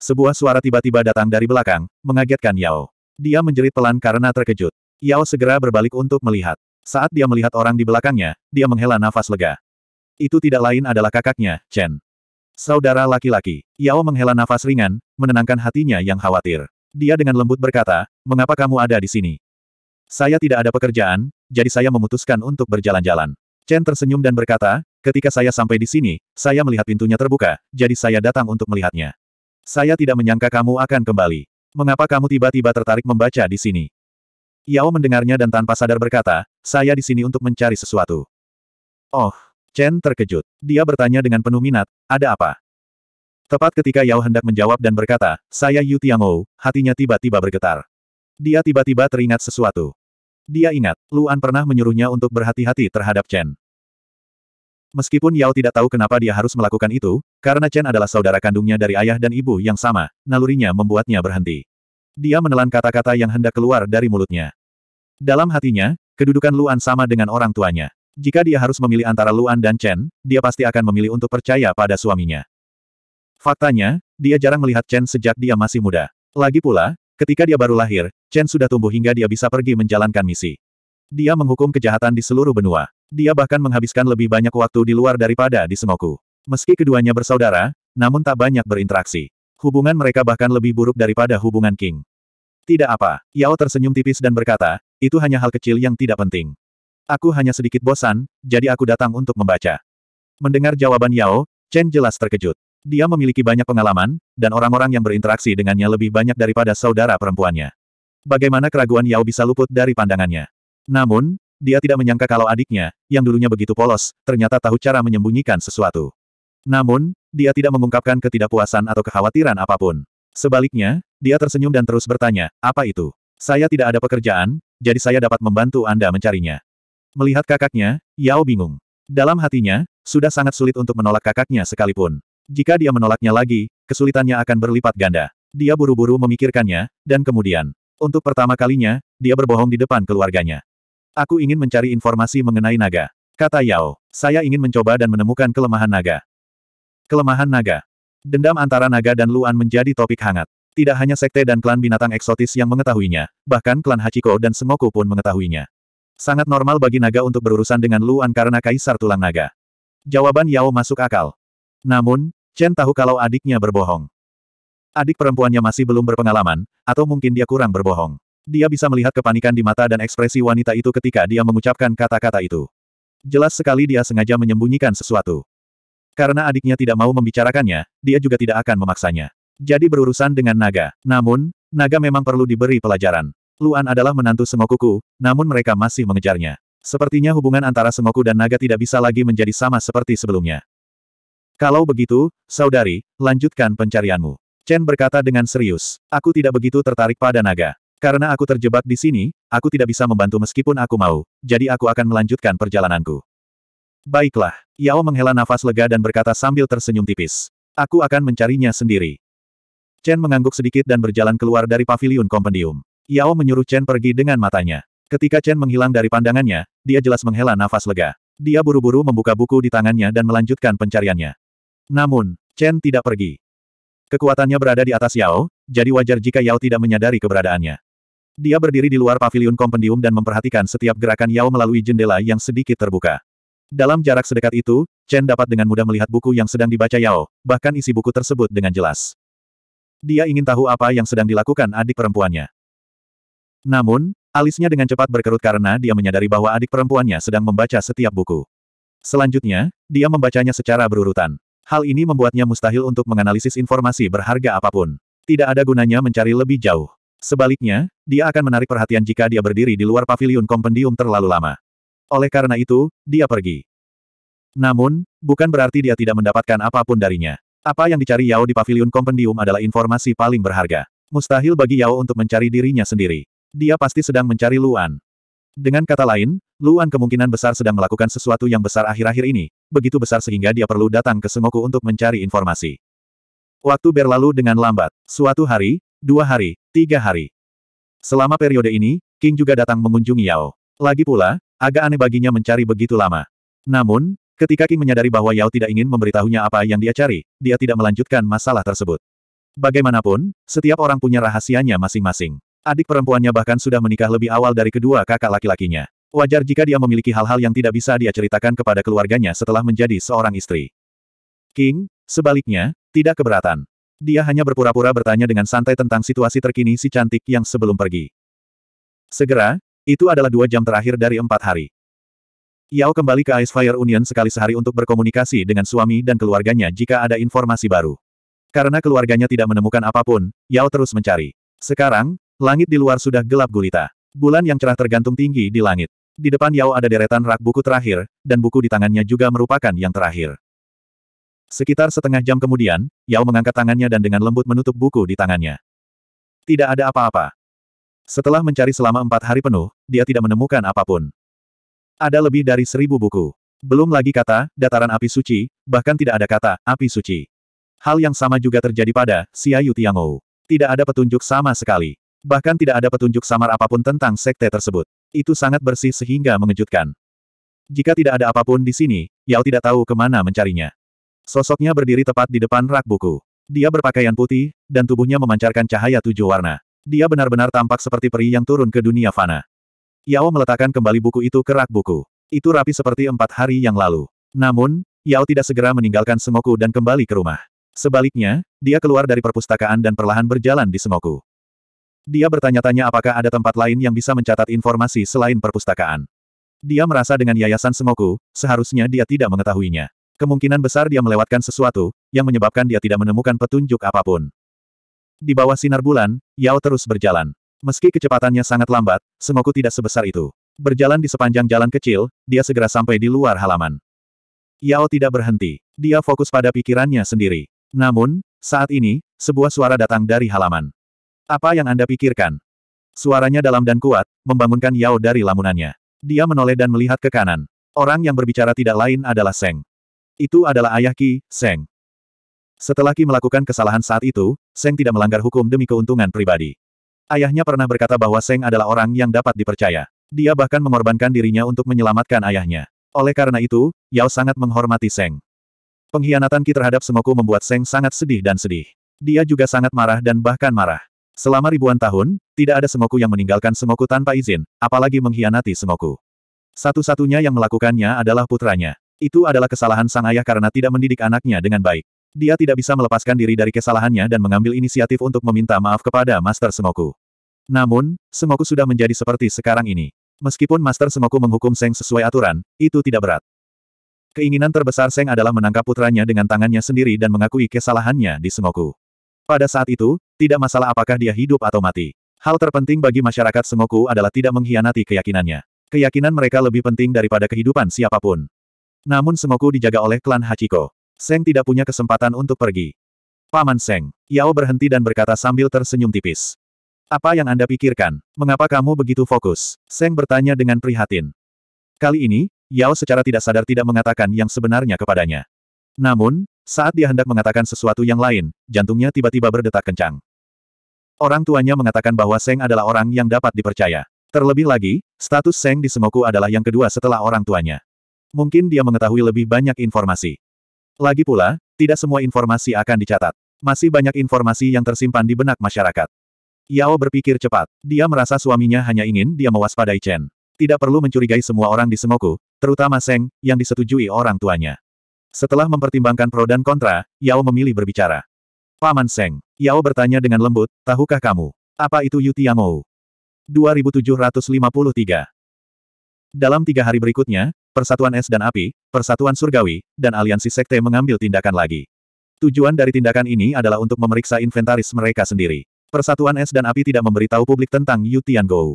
Sebuah suara tiba-tiba datang dari belakang, mengagetkan Yao. Dia menjerit pelan karena terkejut. Yao segera berbalik untuk melihat. Saat dia melihat orang di belakangnya, dia menghela nafas lega. Itu tidak lain adalah kakaknya, Chen. Saudara laki-laki, Yao menghela nafas ringan, menenangkan hatinya yang khawatir. Dia dengan lembut berkata, mengapa kamu ada di sini? Saya tidak ada pekerjaan, jadi saya memutuskan untuk berjalan-jalan. Chen tersenyum dan berkata, ketika saya sampai di sini, saya melihat pintunya terbuka, jadi saya datang untuk melihatnya. Saya tidak menyangka kamu akan kembali. Mengapa kamu tiba-tiba tertarik membaca di sini? Yao mendengarnya dan tanpa sadar berkata, saya di sini untuk mencari sesuatu. Oh, Chen terkejut. Dia bertanya dengan penuh minat, ada apa? Tepat ketika Yao hendak menjawab dan berkata, saya Yu Tiangou, hatinya tiba-tiba bergetar. Dia tiba-tiba teringat sesuatu. Dia ingat, Luan pernah menyuruhnya untuk berhati-hati terhadap Chen. Meskipun Yao tidak tahu kenapa dia harus melakukan itu, karena Chen adalah saudara kandungnya dari ayah dan ibu yang sama, nalurinya membuatnya berhenti. Dia menelan kata-kata yang hendak keluar dari mulutnya. Dalam hatinya, kedudukan Luan sama dengan orang tuanya. Jika dia harus memilih antara Luan dan Chen, dia pasti akan memilih untuk percaya pada suaminya. Faktanya, dia jarang melihat Chen sejak dia masih muda. Lagi pula, Ketika dia baru lahir, Chen sudah tumbuh hingga dia bisa pergi menjalankan misi. Dia menghukum kejahatan di seluruh benua. Dia bahkan menghabiskan lebih banyak waktu di luar daripada di semoku. Meski keduanya bersaudara, namun tak banyak berinteraksi. Hubungan mereka bahkan lebih buruk daripada hubungan King. Tidak apa, Yao tersenyum tipis dan berkata, itu hanya hal kecil yang tidak penting. Aku hanya sedikit bosan, jadi aku datang untuk membaca. Mendengar jawaban Yao, Chen jelas terkejut. Dia memiliki banyak pengalaman, dan orang-orang yang berinteraksi dengannya lebih banyak daripada saudara perempuannya. Bagaimana keraguan Yao bisa luput dari pandangannya? Namun, dia tidak menyangka kalau adiknya, yang dulunya begitu polos, ternyata tahu cara menyembunyikan sesuatu. Namun, dia tidak mengungkapkan ketidakpuasan atau kekhawatiran apapun. Sebaliknya, dia tersenyum dan terus bertanya, apa itu? Saya tidak ada pekerjaan, jadi saya dapat membantu Anda mencarinya. Melihat kakaknya, Yao bingung. Dalam hatinya, sudah sangat sulit untuk menolak kakaknya sekalipun. Jika dia menolaknya lagi, kesulitannya akan berlipat ganda. Dia buru-buru memikirkannya, dan kemudian, untuk pertama kalinya, dia berbohong di depan keluarganya. Aku ingin mencari informasi mengenai naga. Kata Yao, saya ingin mencoba dan menemukan kelemahan naga. Kelemahan naga. Dendam antara naga dan Luan menjadi topik hangat. Tidak hanya sekte dan klan binatang eksotis yang mengetahuinya, bahkan klan Hachiko dan Sengoku pun mengetahuinya. Sangat normal bagi naga untuk berurusan dengan Luan karena kaisar tulang naga. Jawaban Yao masuk akal. Namun, Chen tahu kalau adiknya berbohong. Adik perempuannya masih belum berpengalaman, atau mungkin dia kurang berbohong. Dia bisa melihat kepanikan di mata dan ekspresi wanita itu ketika dia mengucapkan kata-kata itu. Jelas sekali dia sengaja menyembunyikan sesuatu. Karena adiknya tidak mau membicarakannya, dia juga tidak akan memaksanya. Jadi berurusan dengan naga. Namun, naga memang perlu diberi pelajaran. Luan adalah menantu Sengokuku, namun mereka masih mengejarnya. Sepertinya hubungan antara Sengoku dan naga tidak bisa lagi menjadi sama seperti sebelumnya. Kalau begitu, saudari, lanjutkan pencarianmu. Chen berkata dengan serius, aku tidak begitu tertarik pada naga. Karena aku terjebak di sini, aku tidak bisa membantu meskipun aku mau, jadi aku akan melanjutkan perjalananku. Baiklah, Yao menghela nafas lega dan berkata sambil tersenyum tipis. Aku akan mencarinya sendiri. Chen mengangguk sedikit dan berjalan keluar dari Pavilion kompendium. Yao menyuruh Chen pergi dengan matanya. Ketika Chen menghilang dari pandangannya, dia jelas menghela nafas lega. Dia buru-buru membuka buku di tangannya dan melanjutkan pencariannya. Namun, Chen tidak pergi. Kekuatannya berada di atas Yao, jadi wajar jika Yao tidak menyadari keberadaannya. Dia berdiri di luar pavilion kompendium dan memperhatikan setiap gerakan Yao melalui jendela yang sedikit terbuka. Dalam jarak sedekat itu, Chen dapat dengan mudah melihat buku yang sedang dibaca Yao, bahkan isi buku tersebut dengan jelas. Dia ingin tahu apa yang sedang dilakukan adik perempuannya. Namun, alisnya dengan cepat berkerut karena dia menyadari bahwa adik perempuannya sedang membaca setiap buku. Selanjutnya, dia membacanya secara berurutan. Hal ini membuatnya mustahil untuk menganalisis informasi berharga apapun. Tidak ada gunanya mencari lebih jauh. Sebaliknya, dia akan menarik perhatian jika dia berdiri di luar pavilion kompendium terlalu lama. Oleh karena itu, dia pergi. Namun, bukan berarti dia tidak mendapatkan apapun darinya. Apa yang dicari Yao di pavilion kompendium adalah informasi paling berharga. Mustahil bagi Yao untuk mencari dirinya sendiri. Dia pasti sedang mencari Luan. Dengan kata lain, Luan kemungkinan besar sedang melakukan sesuatu yang besar akhir-akhir ini, begitu besar sehingga dia perlu datang ke Sengoku untuk mencari informasi. Waktu berlalu dengan lambat, suatu hari, dua hari, tiga hari. Selama periode ini, King juga datang mengunjungi Yao. Lagi pula, agak aneh baginya mencari begitu lama. Namun, ketika King menyadari bahwa Yao tidak ingin memberitahunya apa yang dia cari, dia tidak melanjutkan masalah tersebut. Bagaimanapun, setiap orang punya rahasianya masing-masing. Adik perempuannya bahkan sudah menikah lebih awal dari kedua kakak laki-lakinya. Wajar jika dia memiliki hal-hal yang tidak bisa dia ceritakan kepada keluarganya setelah menjadi seorang istri. King, sebaliknya, tidak keberatan. Dia hanya berpura-pura bertanya dengan santai tentang situasi terkini si cantik yang sebelum pergi. Segera, itu adalah dua jam terakhir dari empat hari. Yao kembali ke Ice Fire Union sekali sehari untuk berkomunikasi dengan suami dan keluarganya jika ada informasi baru. Karena keluarganya tidak menemukan apapun, Yao terus mencari. Sekarang, langit di luar sudah gelap gulita. Bulan yang cerah tergantung tinggi di langit. Di depan Yao ada deretan rak buku terakhir, dan buku di tangannya juga merupakan yang terakhir. Sekitar setengah jam kemudian, Yao mengangkat tangannya dan dengan lembut menutup buku di tangannya. Tidak ada apa-apa. Setelah mencari selama empat hari penuh, dia tidak menemukan apapun. Ada lebih dari seribu buku. Belum lagi kata, dataran api suci, bahkan tidak ada kata, api suci. Hal yang sama juga terjadi pada, Xiaoyu Tiangou. Tidak ada petunjuk sama sekali. Bahkan tidak ada petunjuk samar apapun tentang sekte tersebut. Itu sangat bersih sehingga mengejutkan. Jika tidak ada apapun di sini, Yao tidak tahu kemana mencarinya. Sosoknya berdiri tepat di depan rak buku. Dia berpakaian putih, dan tubuhnya memancarkan cahaya tujuh warna. Dia benar-benar tampak seperti peri yang turun ke dunia fana. Yao meletakkan kembali buku itu ke rak buku. Itu rapi seperti empat hari yang lalu. Namun, Yao tidak segera meninggalkan semoku dan kembali ke rumah. Sebaliknya, dia keluar dari perpustakaan dan perlahan berjalan di semoku. Dia bertanya-tanya apakah ada tempat lain yang bisa mencatat informasi selain perpustakaan. Dia merasa dengan yayasan Semoku, seharusnya dia tidak mengetahuinya. Kemungkinan besar dia melewatkan sesuatu, yang menyebabkan dia tidak menemukan petunjuk apapun. Di bawah sinar bulan, Yao terus berjalan. Meski kecepatannya sangat lambat, Semoku tidak sebesar itu. Berjalan di sepanjang jalan kecil, dia segera sampai di luar halaman. Yao tidak berhenti. Dia fokus pada pikirannya sendiri. Namun, saat ini, sebuah suara datang dari halaman. Apa yang Anda pikirkan? Suaranya dalam dan kuat, membangunkan Yao dari lamunannya. Dia menoleh dan melihat ke kanan. Orang yang berbicara tidak lain adalah Seng. Itu adalah ayah Ki, Seng. Setelah Ki melakukan kesalahan saat itu, Seng tidak melanggar hukum demi keuntungan pribadi. Ayahnya pernah berkata bahwa Seng adalah orang yang dapat dipercaya. Dia bahkan mengorbankan dirinya untuk menyelamatkan ayahnya. Oleh karena itu, Yao sangat menghormati Seng. Pengkhianatan Ki terhadap semoku membuat Seng sangat sedih dan sedih. Dia juga sangat marah dan bahkan marah. Selama ribuan tahun, tidak ada Semoku yang meninggalkan Semoku tanpa izin, apalagi mengkhianati Semoku. Satu-satunya yang melakukannya adalah putranya. Itu adalah kesalahan sang ayah karena tidak mendidik anaknya dengan baik. Dia tidak bisa melepaskan diri dari kesalahannya dan mengambil inisiatif untuk meminta maaf kepada Master Semoku. Namun, Semoku sudah menjadi seperti sekarang ini. Meskipun Master Semoku menghukum Seng sesuai aturan, itu tidak berat. Keinginan terbesar Seng adalah menangkap putranya dengan tangannya sendiri dan mengakui kesalahannya di Semoku. Pada saat itu, tidak masalah apakah dia hidup atau mati. Hal terpenting bagi masyarakat Sengoku adalah tidak mengkhianati keyakinannya. Keyakinan mereka lebih penting daripada kehidupan siapapun. Namun Sengoku dijaga oleh klan Hachiko. Seng tidak punya kesempatan untuk pergi. Paman Seng, Yao berhenti dan berkata sambil tersenyum tipis. Apa yang Anda pikirkan? Mengapa kamu begitu fokus? Seng bertanya dengan prihatin. Kali ini, Yao secara tidak sadar tidak mengatakan yang sebenarnya kepadanya. Namun, saat dia hendak mengatakan sesuatu yang lain, jantungnya tiba-tiba berdetak kencang. Orang tuanya mengatakan bahwa Seng adalah orang yang dapat dipercaya. Terlebih lagi, status Seng di Semoku adalah yang kedua setelah orang tuanya. Mungkin dia mengetahui lebih banyak informasi. Lagi pula, tidak semua informasi akan dicatat. Masih banyak informasi yang tersimpan di benak masyarakat. Yao berpikir cepat. Dia merasa suaminya hanya ingin dia mewaspadai Chen. Tidak perlu mencurigai semua orang di Semoku, terutama Seng, yang disetujui orang tuanya. Setelah mempertimbangkan pro dan kontra, Yao memilih berbicara. Paman Seng, Yao bertanya dengan lembut, tahukah kamu? Apa itu Yu Tiangou? 2753 Dalam tiga hari berikutnya, Persatuan Es dan Api, Persatuan Surgawi, dan Aliansi Sekte mengambil tindakan lagi. Tujuan dari tindakan ini adalah untuk memeriksa inventaris mereka sendiri. Persatuan Es dan Api tidak memberitahu publik tentang Yu Tiangou.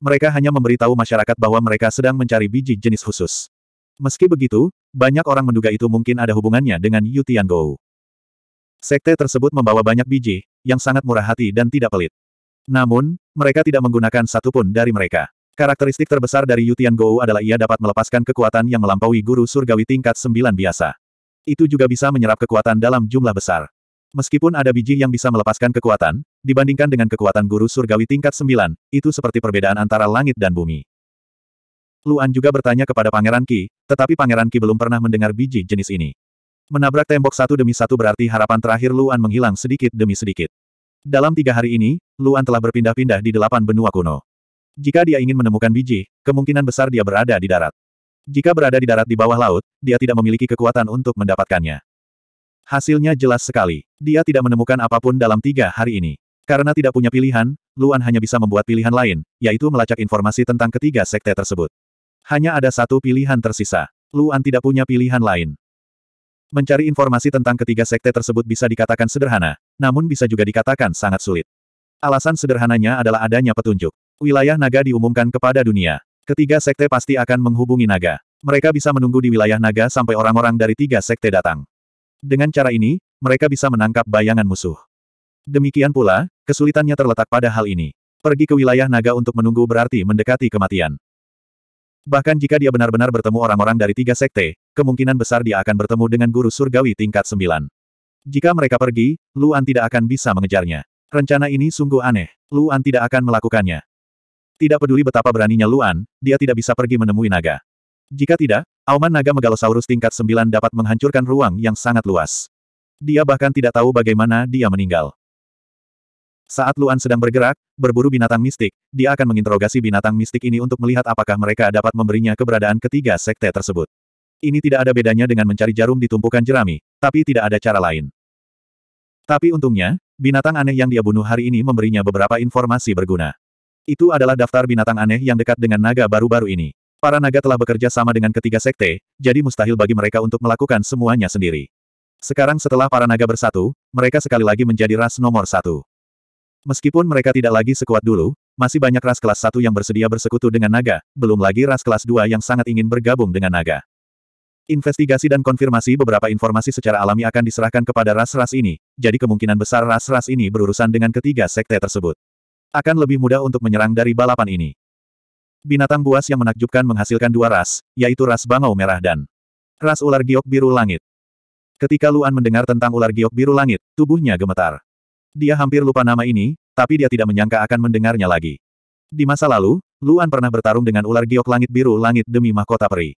Mereka hanya memberitahu masyarakat bahwa mereka sedang mencari biji jenis khusus. Meski begitu, banyak orang menduga itu mungkin ada hubungannya dengan Yu Tiangou. Sekte tersebut membawa banyak biji, yang sangat murah hati dan tidak pelit. Namun, mereka tidak menggunakan satupun dari mereka. Karakteristik terbesar dari Yu Tiangou adalah ia dapat melepaskan kekuatan yang melampaui guru surgawi tingkat sembilan biasa. Itu juga bisa menyerap kekuatan dalam jumlah besar. Meskipun ada biji yang bisa melepaskan kekuatan, dibandingkan dengan kekuatan guru surgawi tingkat sembilan, itu seperti perbedaan antara langit dan bumi. Luan juga bertanya kepada Pangeran Ki, tetapi Pangeran Ki belum pernah mendengar biji jenis ini. Menabrak tembok satu demi satu berarti harapan terakhir Luan menghilang sedikit demi sedikit. Dalam tiga hari ini, Luan telah berpindah-pindah di delapan benua kuno. Jika dia ingin menemukan biji, kemungkinan besar dia berada di darat. Jika berada di darat di bawah laut, dia tidak memiliki kekuatan untuk mendapatkannya. Hasilnya jelas sekali. Dia tidak menemukan apapun dalam tiga hari ini. Karena tidak punya pilihan, Luan hanya bisa membuat pilihan lain, yaitu melacak informasi tentang ketiga sekte tersebut. Hanya ada satu pilihan tersisa. Luan tidak punya pilihan lain. Mencari informasi tentang ketiga sekte tersebut bisa dikatakan sederhana, namun bisa juga dikatakan sangat sulit. Alasan sederhananya adalah adanya petunjuk. Wilayah naga diumumkan kepada dunia. Ketiga sekte pasti akan menghubungi naga. Mereka bisa menunggu di wilayah naga sampai orang-orang dari tiga sekte datang. Dengan cara ini, mereka bisa menangkap bayangan musuh. Demikian pula, kesulitannya terletak pada hal ini. Pergi ke wilayah naga untuk menunggu berarti mendekati kematian. Bahkan jika dia benar-benar bertemu orang-orang dari tiga sekte, kemungkinan besar dia akan bertemu dengan guru surgawi tingkat sembilan. Jika mereka pergi, Luan tidak akan bisa mengejarnya. Rencana ini sungguh aneh. Luan tidak akan melakukannya. Tidak peduli betapa beraninya Luan, dia tidak bisa pergi menemui naga. Jika tidak, auman naga megalosaurus tingkat sembilan dapat menghancurkan ruang yang sangat luas. Dia bahkan tidak tahu bagaimana dia meninggal. Saat Luan sedang bergerak, berburu binatang mistik, dia akan menginterogasi binatang mistik ini untuk melihat apakah mereka dapat memberinya keberadaan ketiga sekte tersebut. Ini tidak ada bedanya dengan mencari jarum di tumpukan jerami, tapi tidak ada cara lain. Tapi untungnya, binatang aneh yang dia bunuh hari ini memberinya beberapa informasi berguna. Itu adalah daftar binatang aneh yang dekat dengan naga baru-baru ini. Para naga telah bekerja sama dengan ketiga sekte, jadi mustahil bagi mereka untuk melakukan semuanya sendiri. Sekarang setelah para naga bersatu, mereka sekali lagi menjadi ras nomor satu. Meskipun mereka tidak lagi sekuat dulu, masih banyak ras kelas 1 yang bersedia bersekutu dengan naga, belum lagi ras kelas 2 yang sangat ingin bergabung dengan naga. Investigasi dan konfirmasi beberapa informasi secara alami akan diserahkan kepada ras-ras ini, jadi kemungkinan besar ras-ras ini berurusan dengan ketiga sekte tersebut. Akan lebih mudah untuk menyerang dari balapan ini. Binatang buas yang menakjubkan menghasilkan dua ras, yaitu ras bangau merah dan ras ular giok biru langit. Ketika Luan mendengar tentang ular giok biru langit, tubuhnya gemetar. Dia hampir lupa nama ini, tapi dia tidak menyangka akan mendengarnya lagi. Di masa lalu, Luan pernah bertarung dengan ular giok langit biru langit demi mahkota peri.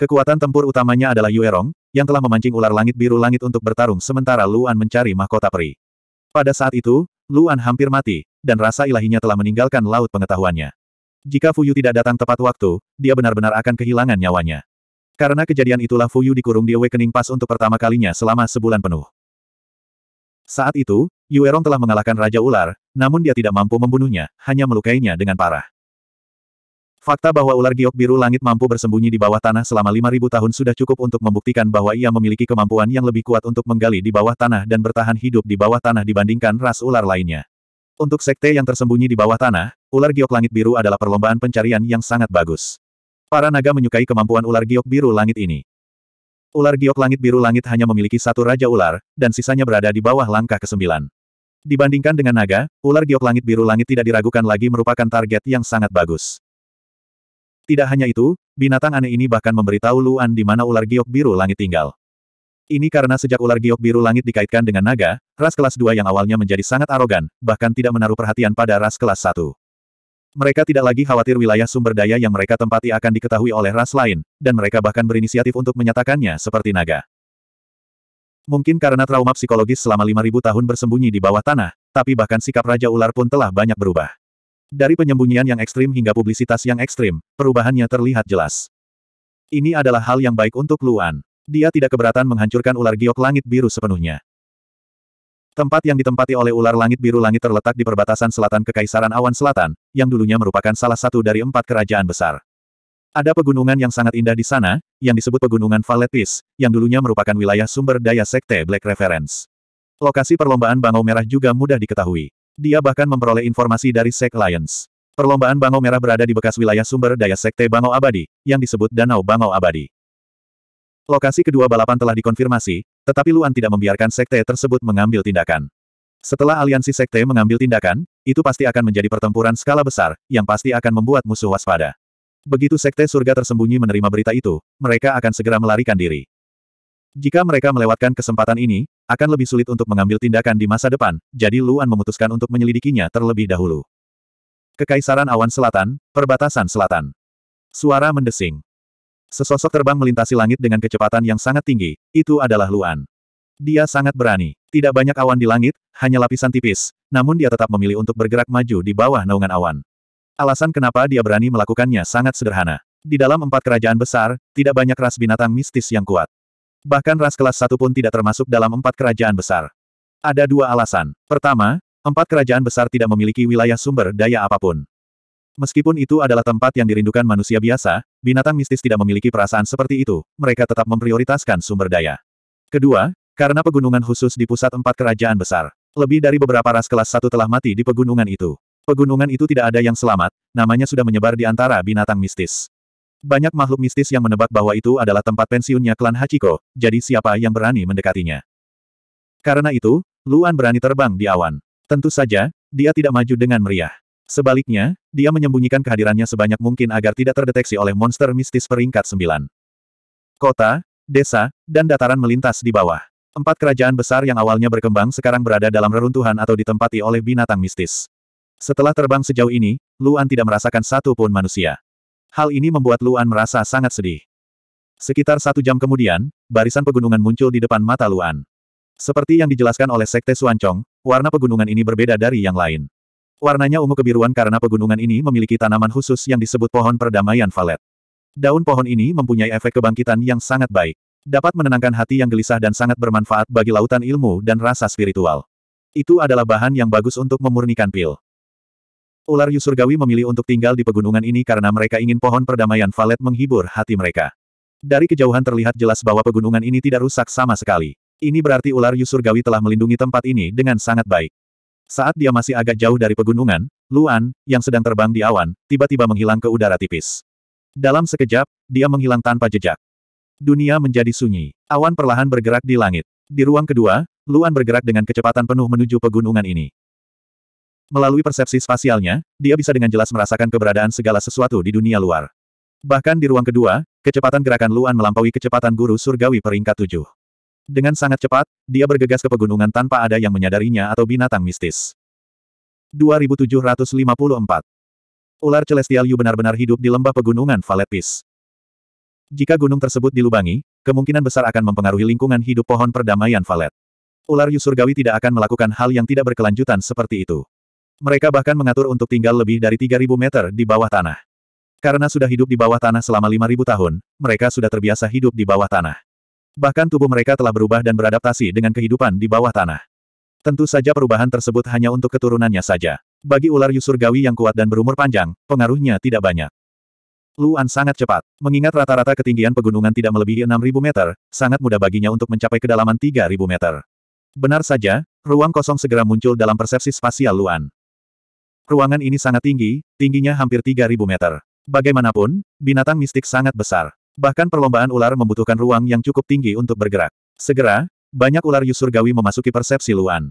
Kekuatan tempur utamanya adalah Yuerong, yang telah memancing ular langit biru langit untuk bertarung sementara Luan mencari mahkota peri. Pada saat itu, Luan hampir mati, dan rasa ilahinya telah meninggalkan laut pengetahuannya. Jika Fuyu tidak datang tepat waktu, dia benar-benar akan kehilangan nyawanya. Karena kejadian itulah Fuyu dikurung di Awakening Pass untuk pertama kalinya selama sebulan penuh. Saat itu, Yuerong telah mengalahkan Raja Ular, namun dia tidak mampu membunuhnya, hanya melukainya dengan parah. Fakta bahwa ular giok biru langit mampu bersembunyi di bawah tanah selama 5.000 tahun sudah cukup untuk membuktikan bahwa ia memiliki kemampuan yang lebih kuat untuk menggali di bawah tanah dan bertahan hidup di bawah tanah dibandingkan ras ular lainnya. Untuk sekte yang tersembunyi di bawah tanah, ular giok langit biru adalah perlombaan pencarian yang sangat bagus. Para naga menyukai kemampuan ular giok biru langit ini. Ular giok langit biru langit hanya memiliki satu raja ular, dan sisanya berada di bawah langkah kesembilan. Dibandingkan dengan naga, ular giok langit biru langit tidak diragukan lagi merupakan target yang sangat bagus. Tidak hanya itu, binatang aneh ini bahkan memberitahu Luan di mana ular giok biru langit tinggal. Ini karena sejak ular giok biru langit dikaitkan dengan naga, ras kelas 2 yang awalnya menjadi sangat arogan, bahkan tidak menaruh perhatian pada ras kelas 1. Mereka tidak lagi khawatir wilayah sumber daya yang mereka tempati akan diketahui oleh ras lain, dan mereka bahkan berinisiatif untuk menyatakannya seperti naga. Mungkin karena trauma psikologis selama 5000 tahun bersembunyi di bawah tanah, tapi bahkan sikap Raja Ular pun telah banyak berubah. Dari penyembunyian yang ekstrim hingga publisitas yang ekstrim, perubahannya terlihat jelas. Ini adalah hal yang baik untuk Luan. Dia tidak keberatan menghancurkan ular giok langit biru sepenuhnya. Tempat yang ditempati oleh ular langit biru langit terletak di perbatasan selatan Kekaisaran Awan Selatan, yang dulunya merupakan salah satu dari empat kerajaan besar. Ada pegunungan yang sangat indah di sana, yang disebut Pegunungan Valetis, yang dulunya merupakan wilayah sumber daya Sekte Black Reference. Lokasi perlombaan bangau merah juga mudah diketahui. Dia bahkan memperoleh informasi dari Sek Lions. Perlombaan bangau merah berada di bekas wilayah sumber daya Sekte Bangau Abadi, yang disebut Danau Bangau Abadi. Lokasi kedua balapan telah dikonfirmasi, tetapi Luan tidak membiarkan sekte tersebut mengambil tindakan. Setelah aliansi sekte mengambil tindakan, itu pasti akan menjadi pertempuran skala besar, yang pasti akan membuat musuh waspada. Begitu sekte surga tersembunyi menerima berita itu, mereka akan segera melarikan diri. Jika mereka melewatkan kesempatan ini, akan lebih sulit untuk mengambil tindakan di masa depan, jadi Luan memutuskan untuk menyelidikinya terlebih dahulu. Kekaisaran Awan Selatan, Perbatasan Selatan. Suara mendesing. Sesosok terbang melintasi langit dengan kecepatan yang sangat tinggi, itu adalah Luan. Dia sangat berani. Tidak banyak awan di langit, hanya lapisan tipis, namun dia tetap memilih untuk bergerak maju di bawah naungan awan. Alasan kenapa dia berani melakukannya sangat sederhana. Di dalam empat kerajaan besar, tidak banyak ras binatang mistis yang kuat. Bahkan ras kelas satu pun tidak termasuk dalam empat kerajaan besar. Ada dua alasan. Pertama, empat kerajaan besar tidak memiliki wilayah sumber daya apapun. Meskipun itu adalah tempat yang dirindukan manusia biasa, binatang mistis tidak memiliki perasaan seperti itu, mereka tetap memprioritaskan sumber daya. Kedua, karena pegunungan khusus di pusat empat kerajaan besar. Lebih dari beberapa ras kelas satu telah mati di pegunungan itu. Pegunungan itu tidak ada yang selamat, namanya sudah menyebar di antara binatang mistis. Banyak makhluk mistis yang menebak bahwa itu adalah tempat pensiunnya klan Hachiko, jadi siapa yang berani mendekatinya? Karena itu, Luan berani terbang di awan. Tentu saja, dia tidak maju dengan meriah. Sebaliknya, dia menyembunyikan kehadirannya sebanyak mungkin agar tidak terdeteksi oleh monster mistis peringkat sembilan. Kota, desa, dan dataran melintas di bawah. Empat kerajaan besar yang awalnya berkembang sekarang berada dalam reruntuhan atau ditempati oleh binatang mistis. Setelah terbang sejauh ini, Luan tidak merasakan satu pun manusia. Hal ini membuat Luan merasa sangat sedih. Sekitar satu jam kemudian, barisan pegunungan muncul di depan mata Luan. Seperti yang dijelaskan oleh Sekte Suancong, warna pegunungan ini berbeda dari yang lain. Warnanya ungu kebiruan karena pegunungan ini memiliki tanaman khusus yang disebut pohon perdamaian valet. Daun pohon ini mempunyai efek kebangkitan yang sangat baik. Dapat menenangkan hati yang gelisah dan sangat bermanfaat bagi lautan ilmu dan rasa spiritual. Itu adalah bahan yang bagus untuk memurnikan pil. Ular Yusurgawi memilih untuk tinggal di pegunungan ini karena mereka ingin pohon perdamaian valet menghibur hati mereka. Dari kejauhan terlihat jelas bahwa pegunungan ini tidak rusak sama sekali. Ini berarti ular Yusurgawi telah melindungi tempat ini dengan sangat baik. Saat dia masih agak jauh dari pegunungan, Luan, yang sedang terbang di awan, tiba-tiba menghilang ke udara tipis. Dalam sekejap, dia menghilang tanpa jejak. Dunia menjadi sunyi. Awan perlahan bergerak di langit. Di ruang kedua, Luan bergerak dengan kecepatan penuh menuju pegunungan ini. Melalui persepsi spasialnya, dia bisa dengan jelas merasakan keberadaan segala sesuatu di dunia luar. Bahkan di ruang kedua, kecepatan gerakan Luan melampaui kecepatan guru surgawi peringkat tujuh. Dengan sangat cepat, dia bergegas ke pegunungan tanpa ada yang menyadarinya atau binatang mistis. 2754 Ular Celestial Yu benar-benar hidup di lembah pegunungan Valetpis. Jika gunung tersebut dilubangi, kemungkinan besar akan mempengaruhi lingkungan hidup pohon perdamaian Valet. Ular Yu Surgawi tidak akan melakukan hal yang tidak berkelanjutan seperti itu. Mereka bahkan mengatur untuk tinggal lebih dari 3.000 meter di bawah tanah. Karena sudah hidup di bawah tanah selama 5.000 tahun, mereka sudah terbiasa hidup di bawah tanah. Bahkan tubuh mereka telah berubah dan beradaptasi dengan kehidupan di bawah tanah. Tentu saja perubahan tersebut hanya untuk keturunannya saja. Bagi ular Yusurgawi yang kuat dan berumur panjang, pengaruhnya tidak banyak. Luan sangat cepat. Mengingat rata-rata ketinggian pegunungan tidak melebihi 6.000 meter, sangat mudah baginya untuk mencapai kedalaman 3.000 meter. Benar saja, ruang kosong segera muncul dalam persepsi spasial Luan. Ruangan ini sangat tinggi, tingginya hampir 3.000 meter. Bagaimanapun, binatang mistik sangat besar. Bahkan perlombaan ular membutuhkan ruang yang cukup tinggi untuk bergerak. Segera, banyak ular Yusurgawi memasuki persepsi Luan.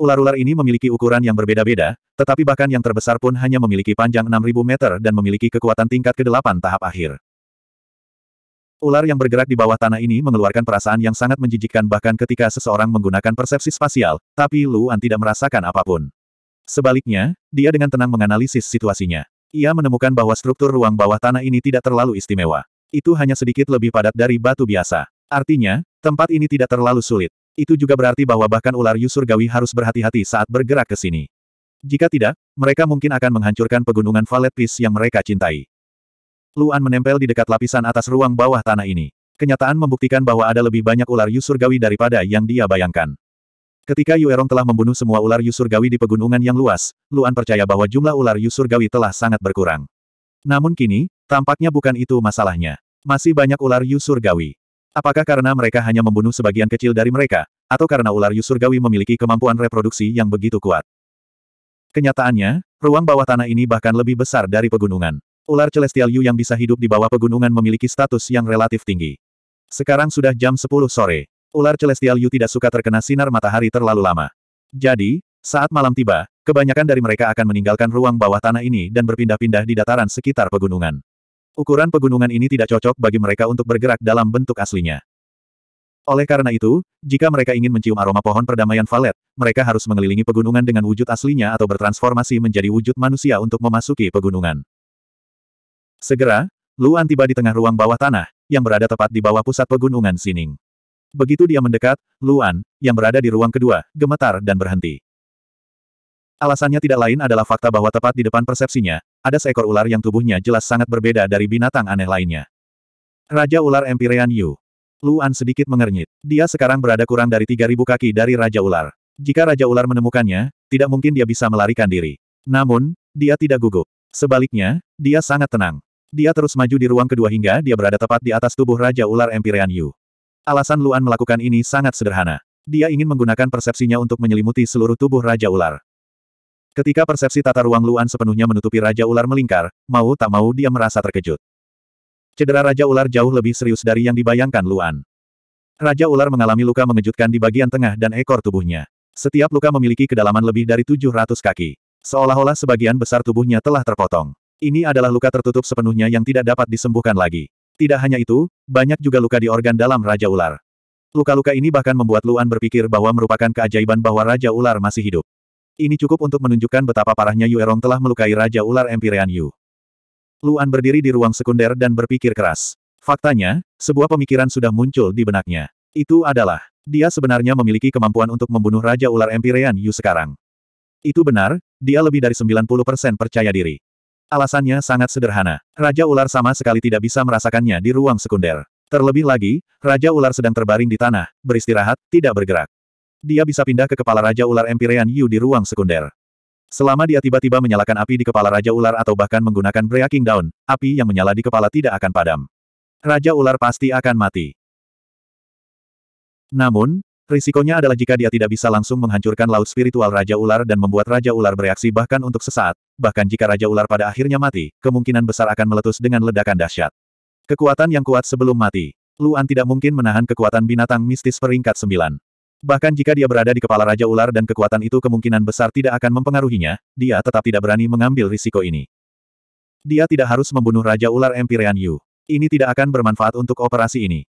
Ular-ular ini memiliki ukuran yang berbeda-beda, tetapi bahkan yang terbesar pun hanya memiliki panjang 6.000 meter dan memiliki kekuatan tingkat ke-8 tahap akhir. Ular yang bergerak di bawah tanah ini mengeluarkan perasaan yang sangat menjijikkan bahkan ketika seseorang menggunakan persepsi spasial, tapi Luan tidak merasakan apapun. Sebaliknya, dia dengan tenang menganalisis situasinya. Ia menemukan bahwa struktur ruang bawah tanah ini tidak terlalu istimewa. Itu hanya sedikit lebih padat dari batu biasa. Artinya, tempat ini tidak terlalu sulit. Itu juga berarti bahwa bahkan ular Yusurgawi harus berhati-hati saat bergerak ke sini. Jika tidak, mereka mungkin akan menghancurkan pegunungan Valet Valetpis yang mereka cintai. Luan menempel di dekat lapisan atas ruang bawah tanah ini. Kenyataan membuktikan bahwa ada lebih banyak ular Yusurgawi daripada yang dia bayangkan. Ketika Yuerong telah membunuh semua ular Yusurgawi di pegunungan yang luas, Luan percaya bahwa jumlah ular Yusurgawi telah sangat berkurang. Namun kini, Tampaknya bukan itu masalahnya. Masih banyak ular Yu Surgawi. Apakah karena mereka hanya membunuh sebagian kecil dari mereka, atau karena ular Yu Surgawi memiliki kemampuan reproduksi yang begitu kuat? Kenyataannya, ruang bawah tanah ini bahkan lebih besar dari pegunungan. Ular Celestial Yu yang bisa hidup di bawah pegunungan memiliki status yang relatif tinggi. Sekarang sudah jam 10 sore. Ular Celestial Yu tidak suka terkena sinar matahari terlalu lama. Jadi, saat malam tiba, kebanyakan dari mereka akan meninggalkan ruang bawah tanah ini dan berpindah-pindah di dataran sekitar pegunungan. Ukuran pegunungan ini tidak cocok bagi mereka untuk bergerak dalam bentuk aslinya. Oleh karena itu, jika mereka ingin mencium aroma pohon perdamaian Valet, mereka harus mengelilingi pegunungan dengan wujud aslinya atau bertransformasi menjadi wujud manusia untuk memasuki pegunungan. Segera, Luan tiba di tengah ruang bawah tanah, yang berada tepat di bawah pusat pegunungan Sining. Begitu dia mendekat, Luan, yang berada di ruang kedua, gemetar dan berhenti. Alasannya tidak lain adalah fakta bahwa tepat di depan persepsinya, ada seekor ular yang tubuhnya jelas sangat berbeda dari binatang aneh lainnya. Raja Ular Empyrean Yu. Luan sedikit mengernyit. Dia sekarang berada kurang dari 3.000 kaki dari Raja Ular. Jika Raja Ular menemukannya, tidak mungkin dia bisa melarikan diri. Namun, dia tidak gugup. Sebaliknya, dia sangat tenang. Dia terus maju di ruang kedua hingga dia berada tepat di atas tubuh Raja Ular Empyrean Yu. Alasan Luan melakukan ini sangat sederhana. Dia ingin menggunakan persepsinya untuk menyelimuti seluruh tubuh Raja Ular. Ketika persepsi tata ruang Luan sepenuhnya menutupi Raja Ular melingkar, mau tak mau dia merasa terkejut. Cedera Raja Ular jauh lebih serius dari yang dibayangkan Luan. Raja Ular mengalami luka mengejutkan di bagian tengah dan ekor tubuhnya. Setiap luka memiliki kedalaman lebih dari 700 kaki. Seolah-olah sebagian besar tubuhnya telah terpotong. Ini adalah luka tertutup sepenuhnya yang tidak dapat disembuhkan lagi. Tidak hanya itu, banyak juga luka di organ dalam Raja Ular. Luka-luka ini bahkan membuat Luan berpikir bahwa merupakan keajaiban bahwa Raja Ular masih hidup. Ini cukup untuk menunjukkan betapa parahnya Yuerong telah melukai Raja Ular Empirean Yu. Luan berdiri di ruang sekunder dan berpikir keras. Faktanya, sebuah pemikiran sudah muncul di benaknya. Itu adalah, dia sebenarnya memiliki kemampuan untuk membunuh Raja Ular Empirean Yu sekarang. Itu benar, dia lebih dari 90% percaya diri. Alasannya sangat sederhana. Raja Ular sama sekali tidak bisa merasakannya di ruang sekunder. Terlebih lagi, Raja Ular sedang terbaring di tanah, beristirahat, tidak bergerak. Dia bisa pindah ke kepala Raja Ular Empyrean Yu di ruang sekunder. Selama dia tiba-tiba menyalakan api di kepala Raja Ular atau bahkan menggunakan Breaking Down, api yang menyala di kepala tidak akan padam. Raja Ular pasti akan mati. Namun, risikonya adalah jika dia tidak bisa langsung menghancurkan laut spiritual Raja Ular dan membuat Raja Ular bereaksi bahkan untuk sesaat, bahkan jika Raja Ular pada akhirnya mati, kemungkinan besar akan meletus dengan ledakan dahsyat. Kekuatan yang kuat sebelum mati. Luan tidak mungkin menahan kekuatan binatang mistis peringkat 9. Bahkan jika dia berada di kepala Raja Ular dan kekuatan itu kemungkinan besar tidak akan mempengaruhinya, dia tetap tidak berani mengambil risiko ini. Dia tidak harus membunuh Raja Ular Empyrean Yu. Ini tidak akan bermanfaat untuk operasi ini.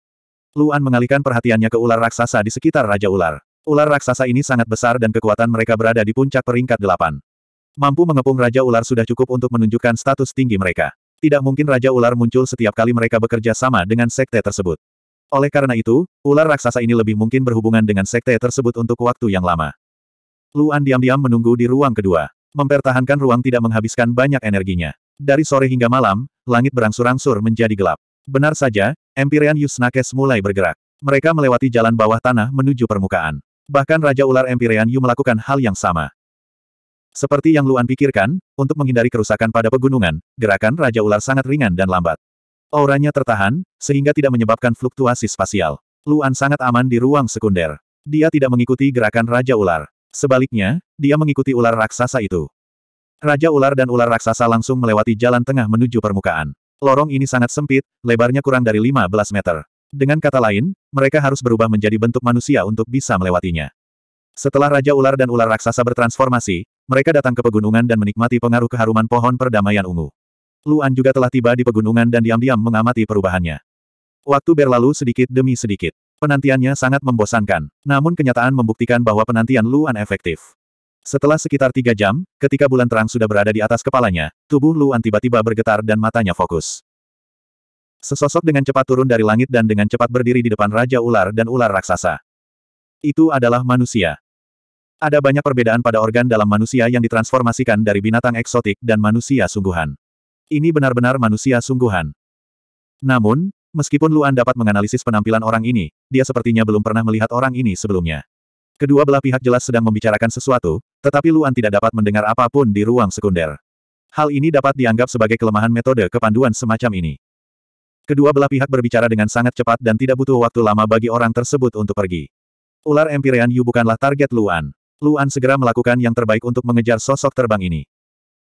Luan mengalihkan perhatiannya ke ular raksasa di sekitar Raja Ular. Ular raksasa ini sangat besar dan kekuatan mereka berada di puncak peringkat delapan. Mampu mengepung Raja Ular sudah cukup untuk menunjukkan status tinggi mereka. Tidak mungkin Raja Ular muncul setiap kali mereka bekerja sama dengan sekte tersebut. Oleh karena itu, ular raksasa ini lebih mungkin berhubungan dengan sekte tersebut untuk waktu yang lama. Luan diam-diam menunggu di ruang kedua. Mempertahankan ruang tidak menghabiskan banyak energinya. Dari sore hingga malam, langit berangsur-angsur menjadi gelap. Benar saja, Empyrean Yusnakes mulai bergerak. Mereka melewati jalan bawah tanah menuju permukaan. Bahkan Raja Ular Empyrean Yu melakukan hal yang sama. Seperti yang Luan pikirkan, untuk menghindari kerusakan pada pegunungan, gerakan Raja Ular sangat ringan dan lambat. Auranya tertahan, sehingga tidak menyebabkan fluktuasi spasial. Luan sangat aman di ruang sekunder. Dia tidak mengikuti gerakan Raja Ular. Sebaliknya, dia mengikuti ular raksasa itu. Raja Ular dan ular raksasa langsung melewati jalan tengah menuju permukaan. Lorong ini sangat sempit, lebarnya kurang dari 15 meter. Dengan kata lain, mereka harus berubah menjadi bentuk manusia untuk bisa melewatinya. Setelah Raja Ular dan ular raksasa bertransformasi, mereka datang ke pegunungan dan menikmati pengaruh keharuman pohon perdamaian ungu. Luan juga telah tiba di pegunungan dan diam-diam mengamati perubahannya. Waktu berlalu sedikit demi sedikit. Penantiannya sangat membosankan, namun kenyataan membuktikan bahwa penantian Luan efektif. Setelah sekitar tiga jam, ketika bulan terang sudah berada di atas kepalanya, tubuh Luan tiba-tiba bergetar dan matanya fokus. Sesosok dengan cepat turun dari langit dan dengan cepat berdiri di depan Raja Ular dan Ular Raksasa. Itu adalah manusia. Ada banyak perbedaan pada organ dalam manusia yang ditransformasikan dari binatang eksotik dan manusia sungguhan. Ini benar-benar manusia sungguhan. Namun, meskipun Luan dapat menganalisis penampilan orang ini, dia sepertinya belum pernah melihat orang ini sebelumnya. Kedua belah pihak jelas sedang membicarakan sesuatu, tetapi Luan tidak dapat mendengar apapun di ruang sekunder. Hal ini dapat dianggap sebagai kelemahan metode kepanduan semacam ini. Kedua belah pihak berbicara dengan sangat cepat dan tidak butuh waktu lama bagi orang tersebut untuk pergi. Ular Empyrean Yu bukanlah target Luan. Luan segera melakukan yang terbaik untuk mengejar sosok terbang ini.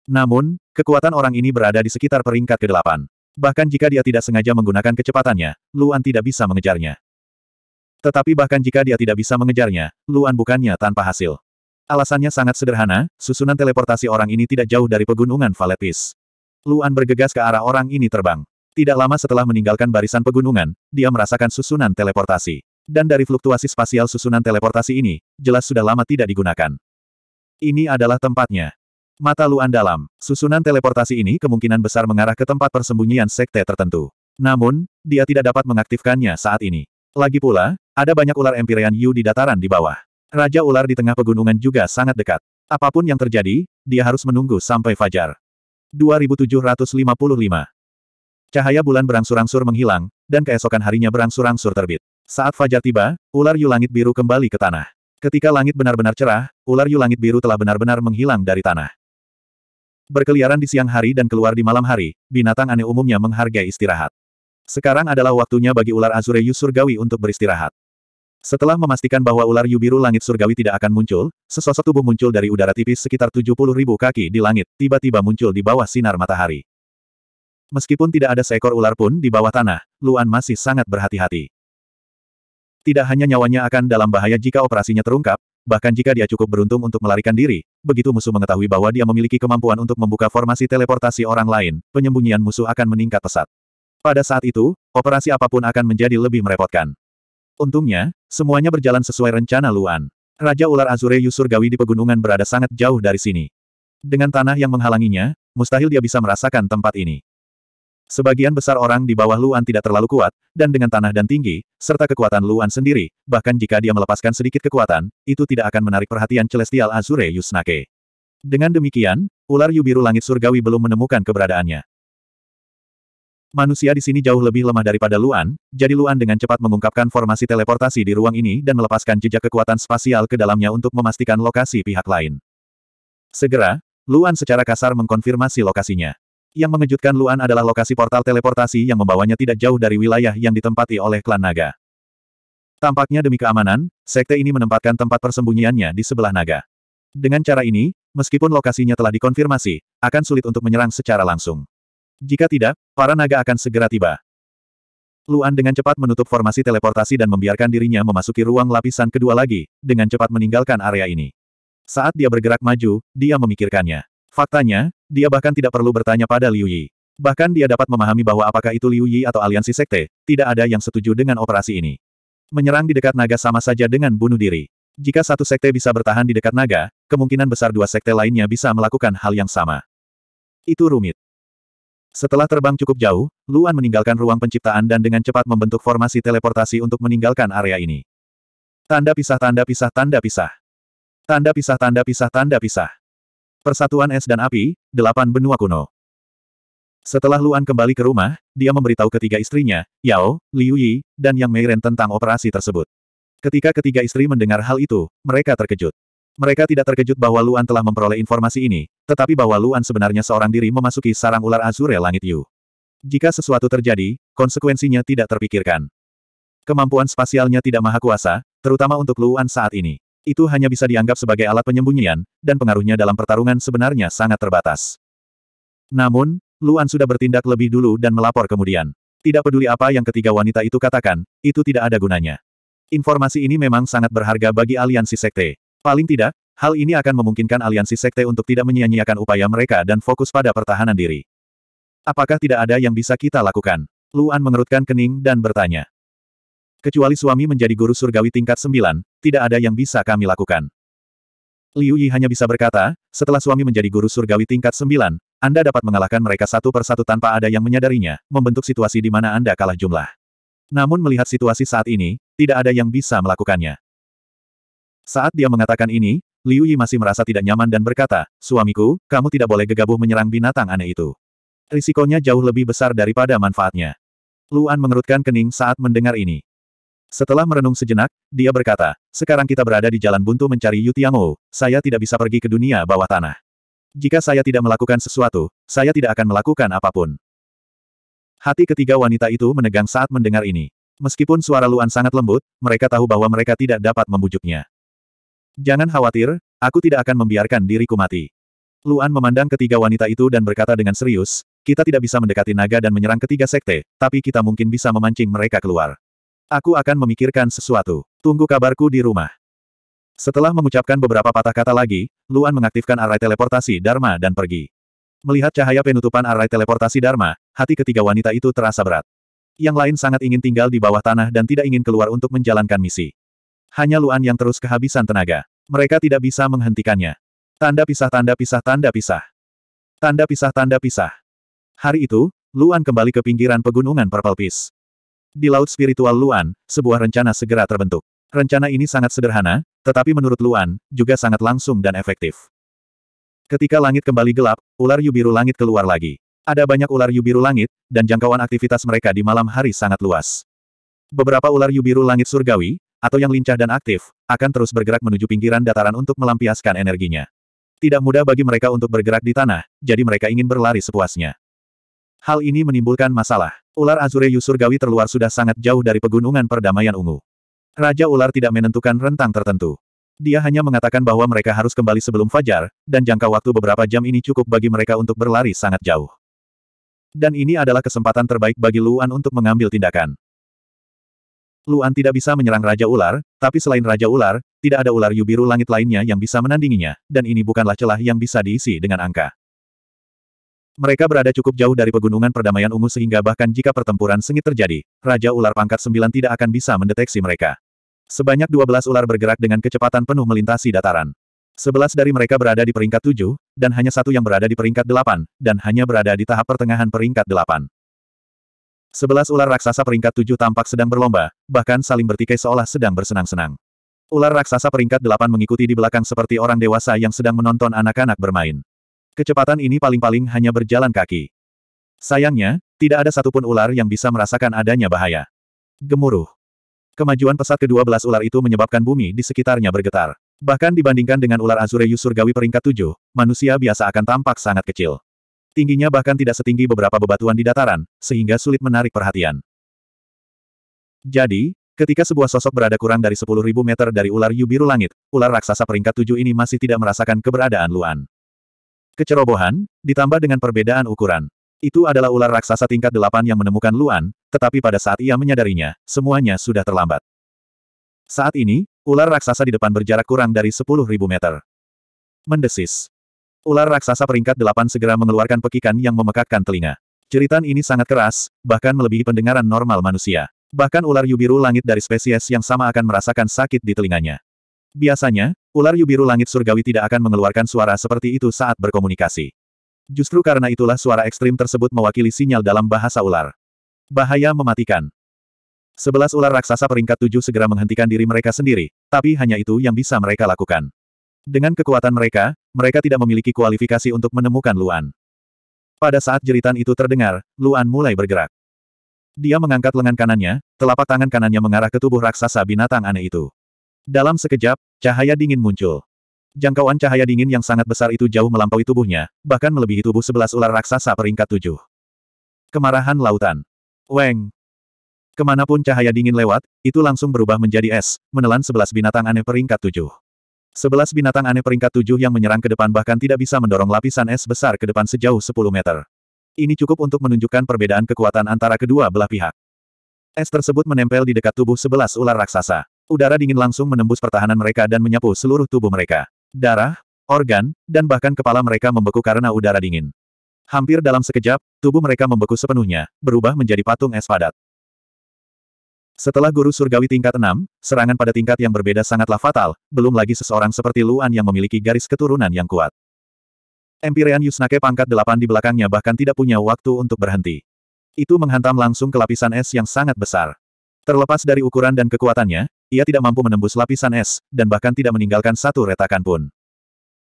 Namun, kekuatan orang ini berada di sekitar peringkat ke-8. Bahkan jika dia tidak sengaja menggunakan kecepatannya, Luan tidak bisa mengejarnya. Tetapi bahkan jika dia tidak bisa mengejarnya, Luan bukannya tanpa hasil. Alasannya sangat sederhana, susunan teleportasi orang ini tidak jauh dari pegunungan Valetis. Luan bergegas ke arah orang ini terbang. Tidak lama setelah meninggalkan barisan pegunungan, dia merasakan susunan teleportasi. Dan dari fluktuasi spasial susunan teleportasi ini, jelas sudah lama tidak digunakan. Ini adalah tempatnya. Mata Luan dalam, susunan teleportasi ini kemungkinan besar mengarah ke tempat persembunyian sekte tertentu. Namun, dia tidak dapat mengaktifkannya saat ini. Lagi pula, ada banyak ular Empyrean Yu di dataran di bawah. Raja ular di tengah pegunungan juga sangat dekat. Apapun yang terjadi, dia harus menunggu sampai fajar. 2755 Cahaya bulan berangsur-angsur menghilang, dan keesokan harinya berangsur-angsur terbit. Saat fajar tiba, ular yu langit biru kembali ke tanah. Ketika langit benar-benar cerah, ular yu langit biru telah benar-benar menghilang dari tanah. Berkeliaran di siang hari dan keluar di malam hari, binatang aneh umumnya menghargai istirahat. Sekarang adalah waktunya bagi ular Azureus surgawi untuk beristirahat. Setelah memastikan bahwa ular Yubiru langit surgawi tidak akan muncul, sesosok tubuh muncul dari udara tipis sekitar 70 ribu kaki di langit, tiba-tiba muncul di bawah sinar matahari. Meskipun tidak ada seekor ular pun di bawah tanah, Luan masih sangat berhati-hati. Tidak hanya nyawanya akan dalam bahaya jika operasinya terungkap, bahkan jika dia cukup beruntung untuk melarikan diri, begitu musuh mengetahui bahwa dia memiliki kemampuan untuk membuka formasi teleportasi orang lain, penyembunyian musuh akan meningkat pesat. Pada saat itu, operasi apapun akan menjadi lebih merepotkan. Untungnya, semuanya berjalan sesuai rencana Luan. Raja ular Azure Yusurgawi di pegunungan berada sangat jauh dari sini. Dengan tanah yang menghalanginya, mustahil dia bisa merasakan tempat ini. Sebagian besar orang di bawah Luan tidak terlalu kuat, dan dengan tanah dan tinggi, serta kekuatan Luan sendiri, bahkan jika dia melepaskan sedikit kekuatan, itu tidak akan menarik perhatian Celestial Azure Yusnake. Dengan demikian, ular Yubiru Langit Surgawi belum menemukan keberadaannya. Manusia di sini jauh lebih lemah daripada Luan, jadi Luan dengan cepat mengungkapkan formasi teleportasi di ruang ini dan melepaskan jejak kekuatan spasial ke dalamnya untuk memastikan lokasi pihak lain. Segera, Luan secara kasar mengkonfirmasi lokasinya. Yang mengejutkan Luan adalah lokasi portal teleportasi yang membawanya tidak jauh dari wilayah yang ditempati oleh klan naga. Tampaknya demi keamanan, sekte ini menempatkan tempat persembunyiannya di sebelah naga. Dengan cara ini, meskipun lokasinya telah dikonfirmasi, akan sulit untuk menyerang secara langsung. Jika tidak, para naga akan segera tiba. Luan dengan cepat menutup formasi teleportasi dan membiarkan dirinya memasuki ruang lapisan kedua lagi, dengan cepat meninggalkan area ini. Saat dia bergerak maju, dia memikirkannya. Faktanya, dia bahkan tidak perlu bertanya pada Liu Yi. Bahkan dia dapat memahami bahwa apakah itu Liu Yi atau aliansi sekte, tidak ada yang setuju dengan operasi ini. Menyerang di dekat naga sama saja dengan bunuh diri. Jika satu sekte bisa bertahan di dekat naga, kemungkinan besar dua sekte lainnya bisa melakukan hal yang sama. Itu rumit. Setelah terbang cukup jauh, Luan meninggalkan ruang penciptaan dan dengan cepat membentuk formasi teleportasi untuk meninggalkan area ini. Tanda pisah tanda pisah tanda pisah. Tanda pisah tanda pisah tanda pisah. Persatuan Es dan Api, Delapan Benua Kuno. Setelah Luan kembali ke rumah, dia memberitahu ketiga istrinya, Yao, Liu Yi, dan Yang Meiren tentang operasi tersebut. Ketika ketiga istri mendengar hal itu, mereka terkejut. Mereka tidak terkejut bahwa Luan telah memperoleh informasi ini, tetapi bahwa Luan sebenarnya seorang diri memasuki sarang ular azure langit Yu. Jika sesuatu terjadi, konsekuensinya tidak terpikirkan. Kemampuan spasialnya tidak maha kuasa, terutama untuk Luan saat ini itu hanya bisa dianggap sebagai alat penyembunyian, dan pengaruhnya dalam pertarungan sebenarnya sangat terbatas. Namun, Luan sudah bertindak lebih dulu dan melapor kemudian. Tidak peduli apa yang ketiga wanita itu katakan, itu tidak ada gunanya. Informasi ini memang sangat berharga bagi aliansi sekte. Paling tidak, hal ini akan memungkinkan aliansi sekte untuk tidak menyia-nyiakan upaya mereka dan fokus pada pertahanan diri. Apakah tidak ada yang bisa kita lakukan? Luan mengerutkan kening dan bertanya. Kecuali suami menjadi guru surgawi tingkat sembilan, tidak ada yang bisa kami lakukan. Liu Yi hanya bisa berkata, setelah suami menjadi guru surgawi tingkat sembilan, Anda dapat mengalahkan mereka satu persatu tanpa ada yang menyadarinya, membentuk situasi di mana Anda kalah jumlah. Namun melihat situasi saat ini, tidak ada yang bisa melakukannya. Saat dia mengatakan ini, Liu Yi masih merasa tidak nyaman dan berkata, Suamiku, kamu tidak boleh gegabah menyerang binatang aneh itu. Risikonya jauh lebih besar daripada manfaatnya. Luan mengerutkan kening saat mendengar ini. Setelah merenung sejenak, dia berkata, sekarang kita berada di jalan buntu mencari Yu Tiangou, saya tidak bisa pergi ke dunia bawah tanah. Jika saya tidak melakukan sesuatu, saya tidak akan melakukan apapun. Hati ketiga wanita itu menegang saat mendengar ini. Meskipun suara Luan sangat lembut, mereka tahu bahwa mereka tidak dapat membujuknya. Jangan khawatir, aku tidak akan membiarkan diriku mati. Luan memandang ketiga wanita itu dan berkata dengan serius, kita tidak bisa mendekati naga dan menyerang ketiga sekte, tapi kita mungkin bisa memancing mereka keluar. Aku akan memikirkan sesuatu. Tunggu kabarku di rumah. Setelah mengucapkan beberapa patah kata lagi, Luan mengaktifkan arai teleportasi Dharma dan pergi. Melihat cahaya penutupan arai teleportasi Dharma, hati ketiga wanita itu terasa berat. Yang lain sangat ingin tinggal di bawah tanah dan tidak ingin keluar untuk menjalankan misi. Hanya Luan yang terus kehabisan tenaga. Mereka tidak bisa menghentikannya. Tanda pisah tanda pisah tanda pisah. Tanda pisah tanda pisah. Hari itu, Luan kembali ke pinggiran pegunungan Purple Peace. Di Laut Spiritual Luan, sebuah rencana segera terbentuk. Rencana ini sangat sederhana, tetapi menurut Luan, juga sangat langsung dan efektif. Ketika langit kembali gelap, ular yubiru langit keluar lagi. Ada banyak ular yubiru langit, dan jangkauan aktivitas mereka di malam hari sangat luas. Beberapa ular yubiru langit surgawi, atau yang lincah dan aktif, akan terus bergerak menuju pinggiran dataran untuk melampiaskan energinya. Tidak mudah bagi mereka untuk bergerak di tanah, jadi mereka ingin berlari sepuasnya. Hal ini menimbulkan masalah. Ular Azure Yusurgawi terluar sudah sangat jauh dari pegunungan perdamaian ungu. Raja ular tidak menentukan rentang tertentu. Dia hanya mengatakan bahwa mereka harus kembali sebelum fajar, dan jangka waktu beberapa jam ini cukup bagi mereka untuk berlari sangat jauh. Dan ini adalah kesempatan terbaik bagi Luan untuk mengambil tindakan. Luan tidak bisa menyerang Raja Ular, tapi selain Raja Ular, tidak ada ular Yubiru langit lainnya yang bisa menandinginya, dan ini bukanlah celah yang bisa diisi dengan angka. Mereka berada cukup jauh dari pegunungan perdamaian ungu sehingga bahkan jika pertempuran sengit terjadi, Raja Ular pangkat sembilan tidak akan bisa mendeteksi mereka. Sebanyak 12 ular bergerak dengan kecepatan penuh melintasi dataran. Sebelas dari mereka berada di peringkat tujuh dan hanya satu yang berada di peringkat delapan dan hanya berada di tahap pertengahan peringkat delapan. Sebelas ular raksasa peringkat tujuh tampak sedang berlomba, bahkan saling bertikai seolah sedang bersenang-senang. Ular raksasa peringkat delapan mengikuti di belakang seperti orang dewasa yang sedang menonton anak-anak bermain. Kecepatan ini paling-paling hanya berjalan kaki. Sayangnya, tidak ada satupun ular yang bisa merasakan adanya bahaya. Gemuruh. Kemajuan pesat kedua belas ular itu menyebabkan bumi di sekitarnya bergetar. Bahkan dibandingkan dengan ular azureus Surgawi peringkat tujuh, manusia biasa akan tampak sangat kecil. Tingginya bahkan tidak setinggi beberapa bebatuan di dataran, sehingga sulit menarik perhatian. Jadi, ketika sebuah sosok berada kurang dari 10.000 meter dari ular yubiru langit, ular raksasa peringkat tujuh ini masih tidak merasakan keberadaan Luan. Kecerobohan, ditambah dengan perbedaan ukuran. Itu adalah ular raksasa tingkat delapan yang menemukan Luan, tetapi pada saat ia menyadarinya, semuanya sudah terlambat. Saat ini, ular raksasa di depan berjarak kurang dari sepuluh ribu meter. Mendesis. Ular raksasa peringkat delapan segera mengeluarkan pekikan yang memekakkan telinga. Ceritan ini sangat keras, bahkan melebihi pendengaran normal manusia. Bahkan ular yubiru langit dari spesies yang sama akan merasakan sakit di telinganya. Biasanya, ular yubiru langit surgawi tidak akan mengeluarkan suara seperti itu saat berkomunikasi. Justru karena itulah suara ekstrim tersebut mewakili sinyal dalam bahasa ular. Bahaya mematikan. Sebelas ular raksasa peringkat tujuh segera menghentikan diri mereka sendiri, tapi hanya itu yang bisa mereka lakukan. Dengan kekuatan mereka, mereka tidak memiliki kualifikasi untuk menemukan Luan. Pada saat jeritan itu terdengar, Luan mulai bergerak. Dia mengangkat lengan kanannya, telapak tangan kanannya mengarah ke tubuh raksasa binatang aneh itu. Dalam sekejap, cahaya dingin muncul. Jangkauan cahaya dingin yang sangat besar itu jauh melampaui tubuhnya, bahkan melebihi tubuh sebelas ular raksasa peringkat tujuh. Kemarahan lautan. Weng. Kemanapun cahaya dingin lewat, itu langsung berubah menjadi es, menelan sebelas binatang aneh peringkat tujuh. Sebelas binatang aneh peringkat tujuh yang menyerang ke depan bahkan tidak bisa mendorong lapisan es besar ke depan sejauh sepuluh meter. Ini cukup untuk menunjukkan perbedaan kekuatan antara kedua belah pihak. Es tersebut menempel di dekat tubuh sebelas ular raksasa. Udara dingin langsung menembus pertahanan mereka dan menyapu seluruh tubuh mereka. Darah, organ, dan bahkan kepala mereka membeku karena udara dingin. Hampir dalam sekejap, tubuh mereka membeku sepenuhnya, berubah menjadi patung es padat. Setelah guru surgawi tingkat 6, serangan pada tingkat yang berbeda sangatlah fatal, belum lagi seseorang seperti Luan yang memiliki garis keturunan yang kuat. Empirean Yusnake pangkat 8 di belakangnya bahkan tidak punya waktu untuk berhenti. Itu menghantam langsung ke lapisan es yang sangat besar. Terlepas dari ukuran dan kekuatannya, ia tidak mampu menembus lapisan es, dan bahkan tidak meninggalkan satu retakan pun.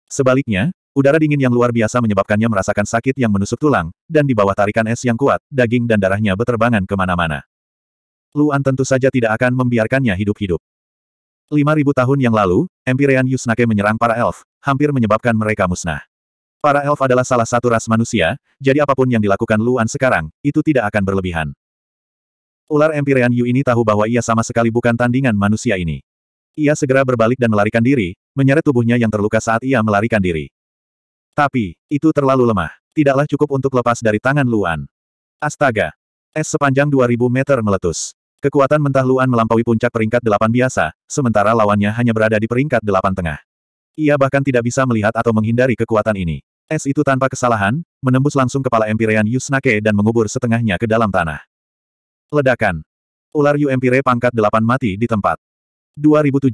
Sebaliknya, udara dingin yang luar biasa menyebabkannya merasakan sakit yang menusuk tulang, dan di bawah tarikan es yang kuat, daging dan darahnya beterbangan kemana-mana. Luan tentu saja tidak akan membiarkannya hidup-hidup. 5.000 tahun yang lalu, Empirean Yusnake menyerang para elf, hampir menyebabkan mereka musnah. Para elf adalah salah satu ras manusia, jadi apapun yang dilakukan Luan sekarang, itu tidak akan berlebihan. Ular Empyrean Yu ini tahu bahwa ia sama sekali bukan tandingan manusia ini. Ia segera berbalik dan melarikan diri, menyeret tubuhnya yang terluka saat ia melarikan diri. Tapi, itu terlalu lemah. Tidaklah cukup untuk lepas dari tangan Luan. Astaga! Es sepanjang 2000 meter meletus. Kekuatan mentah Luan melampaui puncak peringkat delapan biasa, sementara lawannya hanya berada di peringkat delapan tengah. Ia bahkan tidak bisa melihat atau menghindari kekuatan ini. Es itu tanpa kesalahan, menembus langsung kepala Empyrean Yusnake dan mengubur setengahnya ke dalam tanah. Ledakan. Ular Yu Empire pangkat 8 mati di tempat. 2756.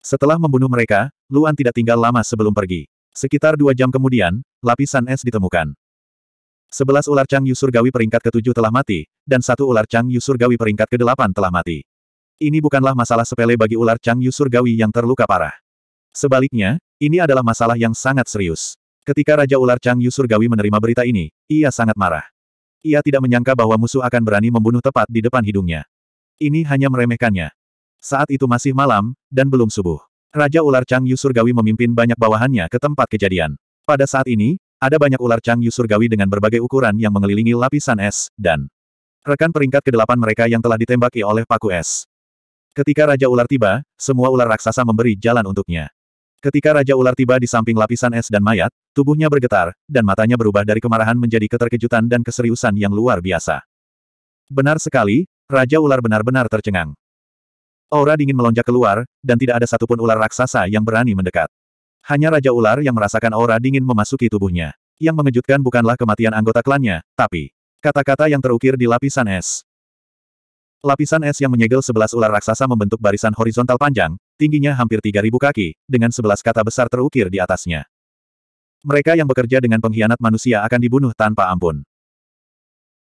Setelah membunuh mereka, Luan tidak tinggal lama sebelum pergi. Sekitar dua jam kemudian, lapisan es ditemukan. Sebelas ular Chang Yu Surgawi peringkat 7 telah mati, dan satu ular Chang Yu Surgawi peringkat 8 telah mati. Ini bukanlah masalah sepele bagi ular Chang Yu Surgawi yang terluka parah. Sebaliknya, ini adalah masalah yang sangat serius. Ketika Raja Ular Chang Yu Surgawi menerima berita ini, ia sangat marah. Ia tidak menyangka bahwa musuh akan berani membunuh tepat di depan hidungnya. Ini hanya meremehkannya. Saat itu masih malam, dan belum subuh. Raja ular Chang Yu Surgawi memimpin banyak bawahannya ke tempat kejadian. Pada saat ini, ada banyak ular Chang Yu Surgawi dengan berbagai ukuran yang mengelilingi lapisan es, dan rekan peringkat kedelapan mereka yang telah ditembaki oleh paku es. Ketika Raja Ular tiba, semua ular raksasa memberi jalan untuknya. Ketika Raja Ular tiba di samping lapisan es dan mayat, tubuhnya bergetar, dan matanya berubah dari kemarahan menjadi keterkejutan dan keseriusan yang luar biasa. Benar sekali, Raja Ular benar-benar tercengang. Aura dingin melonjak keluar, dan tidak ada satupun ular raksasa yang berani mendekat. Hanya Raja Ular yang merasakan aura dingin memasuki tubuhnya. Yang mengejutkan bukanlah kematian anggota klannya, tapi kata-kata yang terukir di lapisan es. Lapisan es yang menyegel sebelas ular raksasa membentuk barisan horizontal panjang, tingginya hampir 3.000 kaki, dengan sebelas kata besar terukir di atasnya. Mereka yang bekerja dengan pengkhianat manusia akan dibunuh tanpa ampun.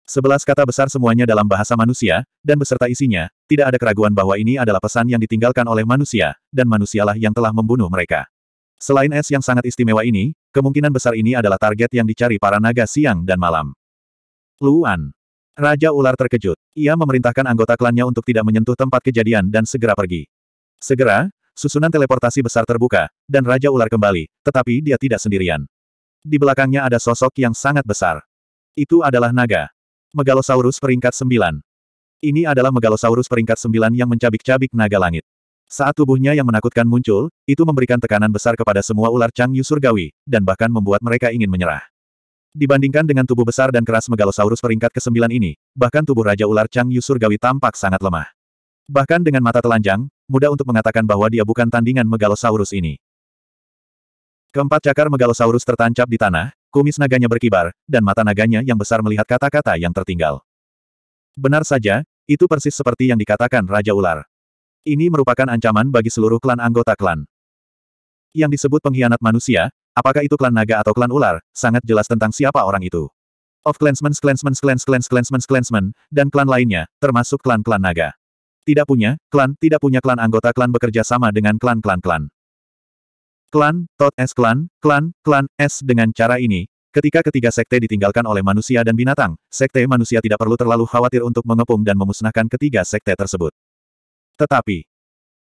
Sebelas kata besar semuanya dalam bahasa manusia, dan beserta isinya, tidak ada keraguan bahwa ini adalah pesan yang ditinggalkan oleh manusia, dan manusialah yang telah membunuh mereka. Selain es yang sangat istimewa ini, kemungkinan besar ini adalah target yang dicari para naga siang dan malam. Luan Raja Ular terkejut. Ia memerintahkan anggota klannya untuk tidak menyentuh tempat kejadian dan segera pergi. Segera, susunan teleportasi besar terbuka, dan Raja Ular kembali, tetapi dia tidak sendirian. Di belakangnya ada sosok yang sangat besar. Itu adalah naga. Megalosaurus peringkat sembilan. Ini adalah Megalosaurus peringkat sembilan yang mencabik-cabik naga langit. Saat tubuhnya yang menakutkan muncul, itu memberikan tekanan besar kepada semua ular Chang Yu Surgawi, dan bahkan membuat mereka ingin menyerah. Dibandingkan dengan tubuh besar dan keras Megalosaurus peringkat ke-9 ini, bahkan tubuh Raja Ular Chang Yu Surgawi tampak sangat lemah. Bahkan dengan mata telanjang, mudah untuk mengatakan bahwa dia bukan tandingan Megalosaurus ini. Keempat cakar Megalosaurus tertancap di tanah, kumis naganya berkibar, dan mata naganya yang besar melihat kata-kata yang tertinggal. Benar saja, itu persis seperti yang dikatakan Raja Ular. Ini merupakan ancaman bagi seluruh klan anggota klan. Yang disebut pengkhianat manusia, Apakah itu klan naga atau klan ular, sangat jelas tentang siapa orang itu. Of clansmen, clansmen, clans, clans, clansmen, clansmen, dan klan lainnya, termasuk klan-klan naga. Tidak punya, klan, tidak punya klan anggota klan bekerja sama dengan klan-klan-klan. Klan, Tot es klan, klan, klan, es dengan cara ini, Ketika ketiga sekte ditinggalkan oleh manusia dan binatang, sekte manusia tidak perlu terlalu khawatir untuk mengepung dan memusnahkan ketiga sekte tersebut. Tetapi,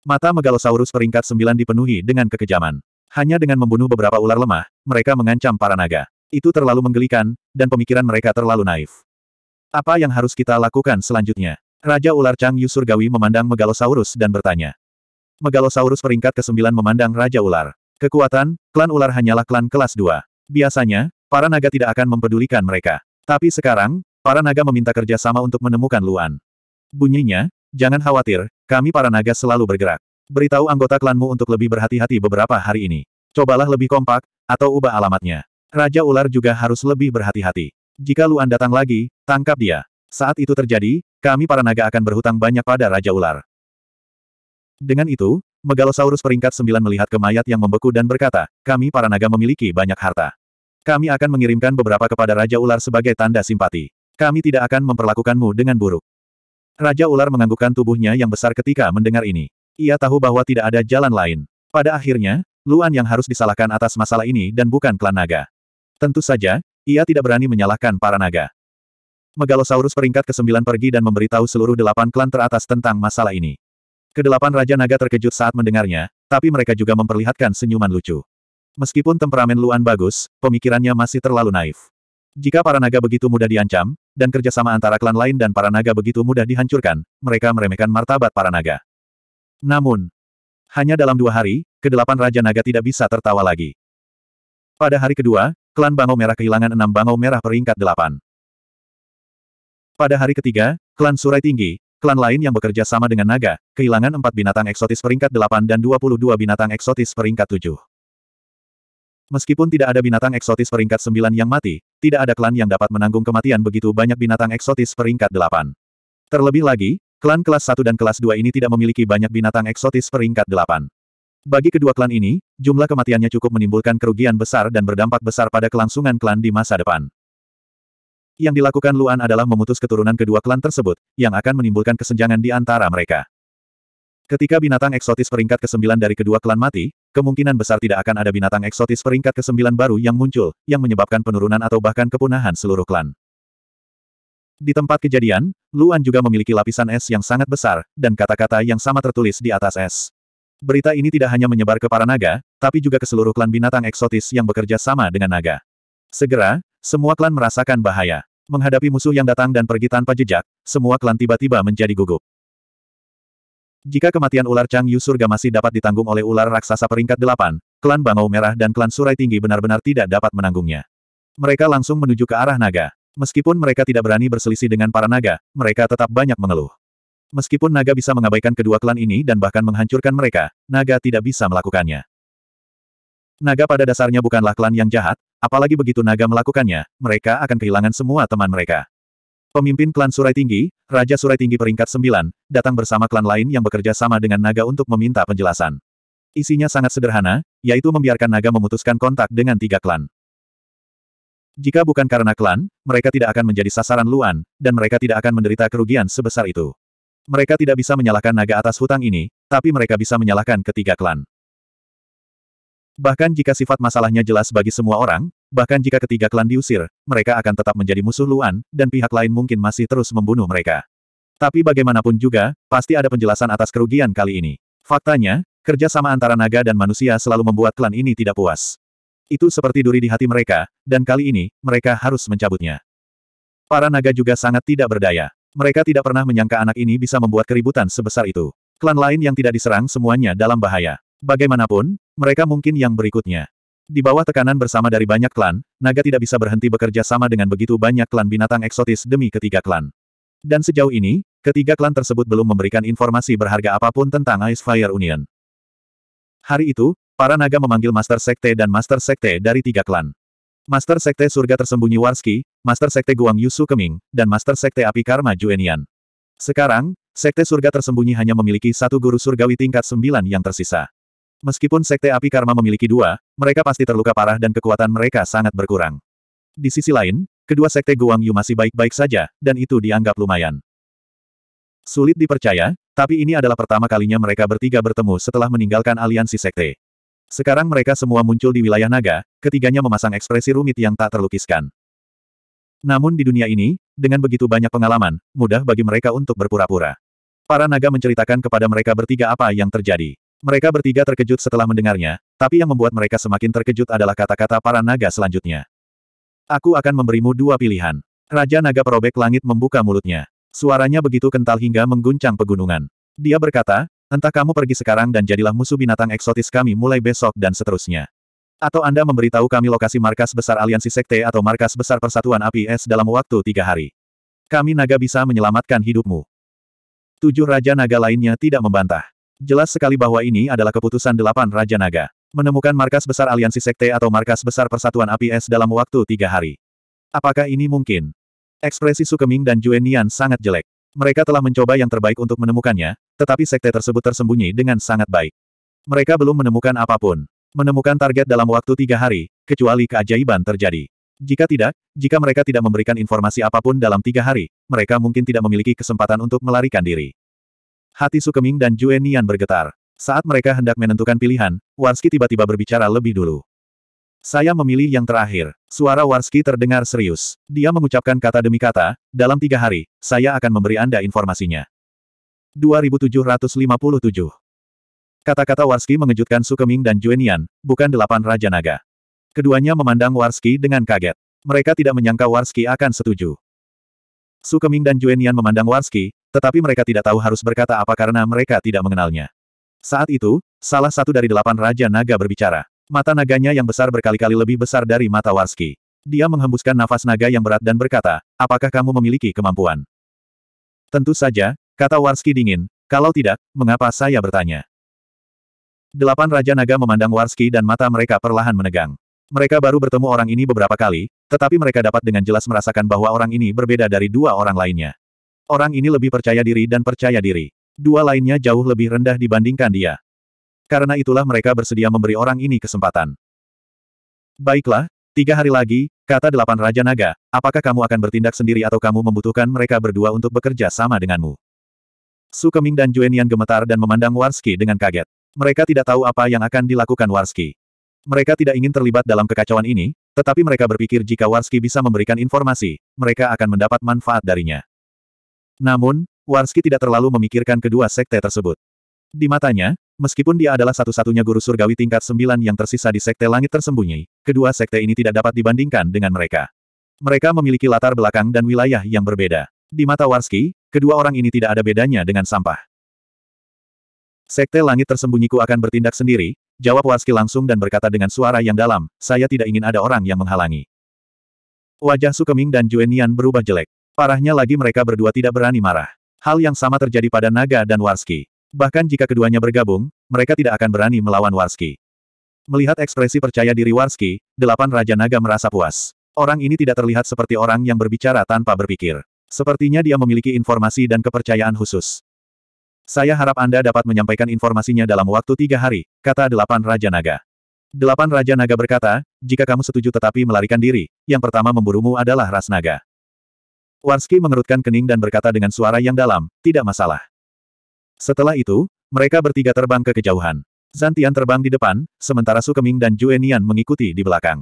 mata megalosaurus peringkat sembilan dipenuhi dengan kekejaman. Hanya dengan membunuh beberapa ular lemah, mereka mengancam para naga. Itu terlalu menggelikan, dan pemikiran mereka terlalu naif. Apa yang harus kita lakukan selanjutnya? Raja ular Chang Yu Surgawi memandang Megalosaurus dan bertanya. Megalosaurus peringkat ke-9 memandang Raja Ular. Kekuatan, klan ular hanyalah klan kelas 2. Biasanya, para naga tidak akan mempedulikan mereka. Tapi sekarang, para naga meminta kerjasama untuk menemukan Luan. Bunyinya, jangan khawatir, kami para naga selalu bergerak. Beritahu anggota klanmu untuk lebih berhati-hati beberapa hari ini. Cobalah lebih kompak, atau ubah alamatnya. Raja ular juga harus lebih berhati-hati. Jika Luan datang lagi, tangkap dia. Saat itu terjadi, kami para naga akan berhutang banyak pada Raja Ular. Dengan itu, Megalosaurus peringkat 9 melihat ke mayat yang membeku dan berkata, kami para naga memiliki banyak harta. Kami akan mengirimkan beberapa kepada Raja Ular sebagai tanda simpati. Kami tidak akan memperlakukanmu dengan buruk. Raja Ular menganggukkan tubuhnya yang besar ketika mendengar ini. Ia tahu bahwa tidak ada jalan lain. Pada akhirnya, Luan yang harus disalahkan atas masalah ini dan bukan klan naga. Tentu saja, ia tidak berani menyalahkan para naga. Megalosaurus peringkat ke-9 pergi dan memberitahu seluruh delapan klan teratas tentang masalah ini. Kedelapan Raja Naga terkejut saat mendengarnya, tapi mereka juga memperlihatkan senyuman lucu. Meskipun temperamen Luan bagus, pemikirannya masih terlalu naif. Jika para naga begitu mudah diancam, dan kerjasama antara klan lain dan para naga begitu mudah dihancurkan, mereka meremehkan martabat para naga. Namun, hanya dalam dua hari, kedelapan Raja Naga tidak bisa tertawa lagi. Pada hari kedua, klan Bangau Merah kehilangan enam Bangau Merah peringkat delapan. Pada hari ketiga, klan Surai Tinggi, klan lain yang bekerja sama dengan naga, kehilangan empat binatang eksotis peringkat delapan dan dua puluh dua binatang eksotis peringkat tujuh. Meskipun tidak ada binatang eksotis peringkat sembilan yang mati, tidak ada klan yang dapat menanggung kematian begitu banyak binatang eksotis peringkat delapan. Terlebih lagi, Klan kelas 1 dan kelas 2 ini tidak memiliki banyak binatang eksotis peringkat 8. Bagi kedua klan ini, jumlah kematiannya cukup menimbulkan kerugian besar dan berdampak besar pada kelangsungan klan di masa depan. Yang dilakukan Luan adalah memutus keturunan kedua klan tersebut, yang akan menimbulkan kesenjangan di antara mereka. Ketika binatang eksotis peringkat ke-9 dari kedua klan mati, kemungkinan besar tidak akan ada binatang eksotis peringkat ke-9 baru yang muncul, yang menyebabkan penurunan atau bahkan kepunahan seluruh klan. Di tempat kejadian, Luan juga memiliki lapisan es yang sangat besar, dan kata-kata yang sama tertulis di atas es. Berita ini tidak hanya menyebar ke para naga, tapi juga ke seluruh klan binatang eksotis yang bekerja sama dengan naga. Segera, semua klan merasakan bahaya. Menghadapi musuh yang datang dan pergi tanpa jejak, semua klan tiba-tiba menjadi gugup. Jika kematian ular Chang Yu Surga masih dapat ditanggung oleh ular raksasa peringkat delapan, klan Bangau Merah dan klan Surai Tinggi benar-benar tidak dapat menanggungnya. Mereka langsung menuju ke arah naga. Meskipun mereka tidak berani berselisih dengan para naga, mereka tetap banyak mengeluh. Meskipun naga bisa mengabaikan kedua klan ini dan bahkan menghancurkan mereka, naga tidak bisa melakukannya. Naga pada dasarnya bukanlah klan yang jahat, apalagi begitu naga melakukannya, mereka akan kehilangan semua teman mereka. Pemimpin klan Surai Tinggi, Raja Surai Tinggi peringkat 9, datang bersama klan lain yang bekerja sama dengan naga untuk meminta penjelasan. Isinya sangat sederhana, yaitu membiarkan naga memutuskan kontak dengan tiga klan. Jika bukan karena klan, mereka tidak akan menjadi sasaran Luan, dan mereka tidak akan menderita kerugian sebesar itu. Mereka tidak bisa menyalahkan naga atas hutang ini, tapi mereka bisa menyalahkan ketiga klan. Bahkan jika sifat masalahnya jelas bagi semua orang, bahkan jika ketiga klan diusir, mereka akan tetap menjadi musuh Luan, dan pihak lain mungkin masih terus membunuh mereka. Tapi bagaimanapun juga, pasti ada penjelasan atas kerugian kali ini. Faktanya, kerjasama antara naga dan manusia selalu membuat klan ini tidak puas. Itu seperti duri di hati mereka, dan kali ini, mereka harus mencabutnya. Para naga juga sangat tidak berdaya. Mereka tidak pernah menyangka anak ini bisa membuat keributan sebesar itu. Klan lain yang tidak diserang semuanya dalam bahaya. Bagaimanapun, mereka mungkin yang berikutnya. Di bawah tekanan bersama dari banyak klan, naga tidak bisa berhenti bekerja sama dengan begitu banyak klan binatang eksotis demi ketiga klan. Dan sejauh ini, ketiga klan tersebut belum memberikan informasi berharga apapun tentang Ice Fire Union. Hari itu, Para naga memanggil Master Sekte dan Master Sekte dari tiga klan. Master Sekte Surga Tersembunyi Warski, Master Sekte Guang Yusu Keming, dan Master Sekte Api Karma Juenian. Sekarang, Sekte Surga Tersembunyi hanya memiliki satu guru surgawi tingkat sembilan yang tersisa. Meskipun Sekte Api Karma memiliki dua, mereka pasti terluka parah dan kekuatan mereka sangat berkurang. Di sisi lain, kedua Sekte Guang Yu masih baik-baik saja, dan itu dianggap lumayan. Sulit dipercaya, tapi ini adalah pertama kalinya mereka bertiga bertemu setelah meninggalkan aliansi sekte. Sekarang mereka semua muncul di wilayah naga, ketiganya memasang ekspresi rumit yang tak terlukiskan. Namun di dunia ini, dengan begitu banyak pengalaman, mudah bagi mereka untuk berpura-pura. Para naga menceritakan kepada mereka bertiga apa yang terjadi. Mereka bertiga terkejut setelah mendengarnya, tapi yang membuat mereka semakin terkejut adalah kata-kata para naga selanjutnya. Aku akan memberimu dua pilihan. Raja Naga Perobek Langit membuka mulutnya. Suaranya begitu kental hingga mengguncang pegunungan. Dia berkata, Entah kamu pergi sekarang dan jadilah musuh binatang eksotis kami mulai besok dan seterusnya. Atau Anda memberitahu kami lokasi markas besar aliansi sekte atau markas besar persatuan APS dalam waktu tiga hari. Kami naga bisa menyelamatkan hidupmu. Tujuh Raja Naga lainnya tidak membantah. Jelas sekali bahwa ini adalah keputusan delapan Raja Naga. Menemukan markas besar aliansi sekte atau markas besar persatuan APS dalam waktu tiga hari. Apakah ini mungkin? Ekspresi Sukeming dan Juenian sangat jelek. Mereka telah mencoba yang terbaik untuk menemukannya, tetapi sekte tersebut tersembunyi dengan sangat baik. Mereka belum menemukan apapun. Menemukan target dalam waktu tiga hari, kecuali keajaiban terjadi. Jika tidak, jika mereka tidak memberikan informasi apapun dalam tiga hari, mereka mungkin tidak memiliki kesempatan untuk melarikan diri. Hati Sukeming dan Juenian bergetar. Saat mereka hendak menentukan pilihan, Warski tiba-tiba berbicara lebih dulu. Saya memilih yang terakhir. Suara Warski terdengar serius. Dia mengucapkan kata demi kata, dalam tiga hari, saya akan memberi Anda informasinya. 2757 Kata-kata Warski mengejutkan Sukeming dan Juenian, bukan delapan Raja Naga. Keduanya memandang Warski dengan kaget. Mereka tidak menyangka Warski akan setuju. Sukeming dan Juenian memandang Warski, tetapi mereka tidak tahu harus berkata apa karena mereka tidak mengenalnya. Saat itu, salah satu dari delapan Raja Naga berbicara. Mata naganya yang besar berkali-kali lebih besar dari mata Warski. Dia menghembuskan nafas naga yang berat dan berkata, apakah kamu memiliki kemampuan? Tentu saja, kata Warski dingin, kalau tidak, mengapa saya bertanya? Delapan Raja Naga memandang Warski dan mata mereka perlahan menegang. Mereka baru bertemu orang ini beberapa kali, tetapi mereka dapat dengan jelas merasakan bahwa orang ini berbeda dari dua orang lainnya. Orang ini lebih percaya diri dan percaya diri. Dua lainnya jauh lebih rendah dibandingkan dia. Karena itulah mereka bersedia memberi orang ini kesempatan. Baiklah, tiga hari lagi, kata delapan Raja Naga, apakah kamu akan bertindak sendiri atau kamu membutuhkan mereka berdua untuk bekerja sama denganmu? Su Keming dan Juenian gemetar dan memandang Warski dengan kaget. Mereka tidak tahu apa yang akan dilakukan Warski. Mereka tidak ingin terlibat dalam kekacauan ini, tetapi mereka berpikir jika Warski bisa memberikan informasi, mereka akan mendapat manfaat darinya. Namun, Warski tidak terlalu memikirkan kedua sekte tersebut. Di matanya, meskipun dia adalah satu-satunya guru surgawi tingkat sembilan yang tersisa di sekte langit tersembunyi, kedua sekte ini tidak dapat dibandingkan dengan mereka. Mereka memiliki latar belakang dan wilayah yang berbeda. Di mata Warski, kedua orang ini tidak ada bedanya dengan sampah. Sekte langit tersembunyiku akan bertindak sendiri, jawab Warski langsung dan berkata dengan suara yang dalam, saya tidak ingin ada orang yang menghalangi. Wajah Sukeming dan Juenian berubah jelek. Parahnya lagi mereka berdua tidak berani marah. Hal yang sama terjadi pada Naga dan Warski. Bahkan jika keduanya bergabung, mereka tidak akan berani melawan Warski. Melihat ekspresi percaya diri Warski, delapan Raja Naga merasa puas. Orang ini tidak terlihat seperti orang yang berbicara tanpa berpikir. Sepertinya dia memiliki informasi dan kepercayaan khusus. Saya harap Anda dapat menyampaikan informasinya dalam waktu tiga hari, kata delapan Raja Naga. Delapan Raja Naga berkata, jika kamu setuju tetapi melarikan diri, yang pertama memburumu adalah Ras Naga. Warski mengerutkan kening dan berkata dengan suara yang dalam, tidak masalah. Setelah itu, mereka bertiga terbang ke kejauhan. Zantian terbang di depan, sementara Su Keming dan Juenian mengikuti di belakang.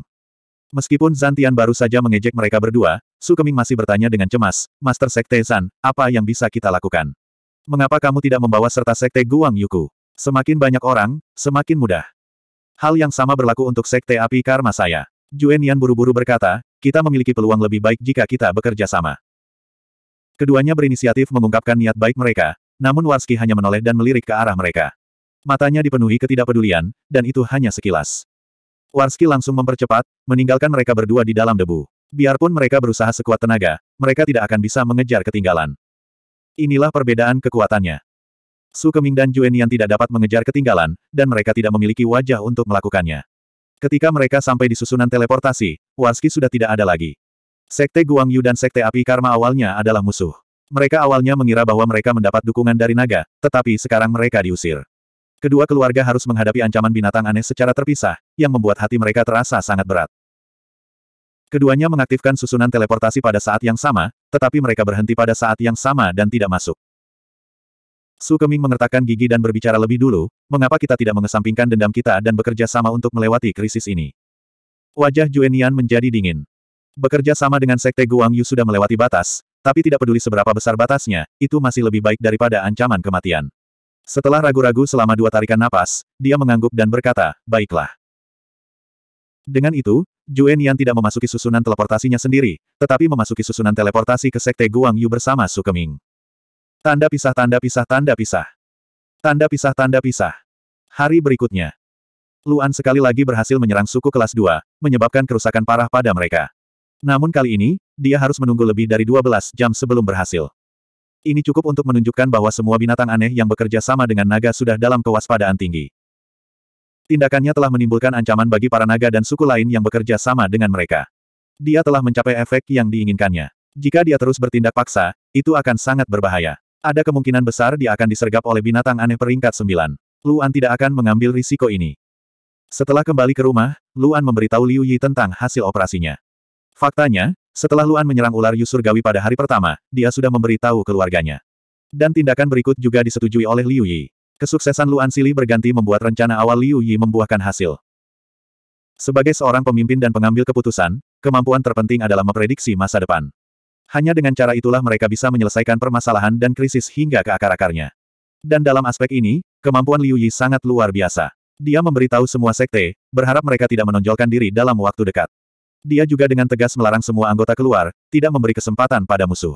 Meskipun Zantian baru saja mengejek mereka berdua, Su Keming masih bertanya dengan cemas, Master Sekte Zan, apa yang bisa kita lakukan? Mengapa kamu tidak membawa serta Sekte Guang Yuku? Semakin banyak orang, semakin mudah. Hal yang sama berlaku untuk Sekte Api Karma saya. Juenian buru-buru berkata, kita memiliki peluang lebih baik jika kita bekerja sama. Keduanya berinisiatif mengungkapkan niat baik mereka, namun Warski hanya menoleh dan melirik ke arah mereka. Matanya dipenuhi ketidakpedulian, dan itu hanya sekilas. Warski langsung mempercepat, meninggalkan mereka berdua di dalam debu. Biarpun mereka berusaha sekuat tenaga, mereka tidak akan bisa mengejar ketinggalan. Inilah perbedaan kekuatannya. Su Keming dan yang tidak dapat mengejar ketinggalan, dan mereka tidak memiliki wajah untuk melakukannya. Ketika mereka sampai di susunan teleportasi, Warski sudah tidak ada lagi. Sekte Guangyu dan Sekte Api Karma awalnya adalah musuh. Mereka awalnya mengira bahwa mereka mendapat dukungan dari naga, tetapi sekarang mereka diusir. Kedua keluarga harus menghadapi ancaman binatang aneh secara terpisah, yang membuat hati mereka terasa sangat berat. Keduanya mengaktifkan susunan teleportasi pada saat yang sama, tetapi mereka berhenti pada saat yang sama dan tidak masuk. Su Keming mengertakkan gigi dan berbicara lebih dulu, mengapa kita tidak mengesampingkan dendam kita dan bekerja sama untuk melewati krisis ini. Wajah Juenian menjadi dingin. Bekerja sama dengan Sekte Guangyu sudah melewati batas, tapi tidak peduli seberapa besar batasnya, itu masih lebih baik daripada ancaman kematian. Setelah ragu-ragu selama dua tarikan napas, dia mengangguk dan berkata, baiklah. Dengan itu, Jue Nian tidak memasuki susunan teleportasinya sendiri, tetapi memasuki susunan teleportasi ke Sekte Guangyu bersama Su Keming. Tanda pisah tanda pisah tanda pisah. Tanda pisah tanda pisah. Hari berikutnya. Luan sekali lagi berhasil menyerang suku kelas 2, menyebabkan kerusakan parah pada mereka. Namun kali ini, dia harus menunggu lebih dari 12 jam sebelum berhasil. Ini cukup untuk menunjukkan bahwa semua binatang aneh yang bekerja sama dengan naga sudah dalam kewaspadaan tinggi. Tindakannya telah menimbulkan ancaman bagi para naga dan suku lain yang bekerja sama dengan mereka. Dia telah mencapai efek yang diinginkannya. Jika dia terus bertindak paksa, itu akan sangat berbahaya. Ada kemungkinan besar dia akan disergap oleh binatang aneh peringkat 9. Luan tidak akan mengambil risiko ini. Setelah kembali ke rumah, Luan memberitahu Liu Yi tentang hasil operasinya. Faktanya, setelah Luan menyerang ular Yusurgawi pada hari pertama, dia sudah memberitahu keluarganya. Dan tindakan berikut juga disetujui oleh Liu Yi. Kesuksesan Luan Sili berganti membuat rencana awal Liu Yi membuahkan hasil. Sebagai seorang pemimpin dan pengambil keputusan, kemampuan terpenting adalah memprediksi masa depan. Hanya dengan cara itulah mereka bisa menyelesaikan permasalahan dan krisis hingga ke akar-akarnya. Dan dalam aspek ini, kemampuan Liu Yi sangat luar biasa. Dia memberitahu semua sekte, berharap mereka tidak menonjolkan diri dalam waktu dekat. Dia juga dengan tegas melarang semua anggota keluar, tidak memberi kesempatan pada musuh.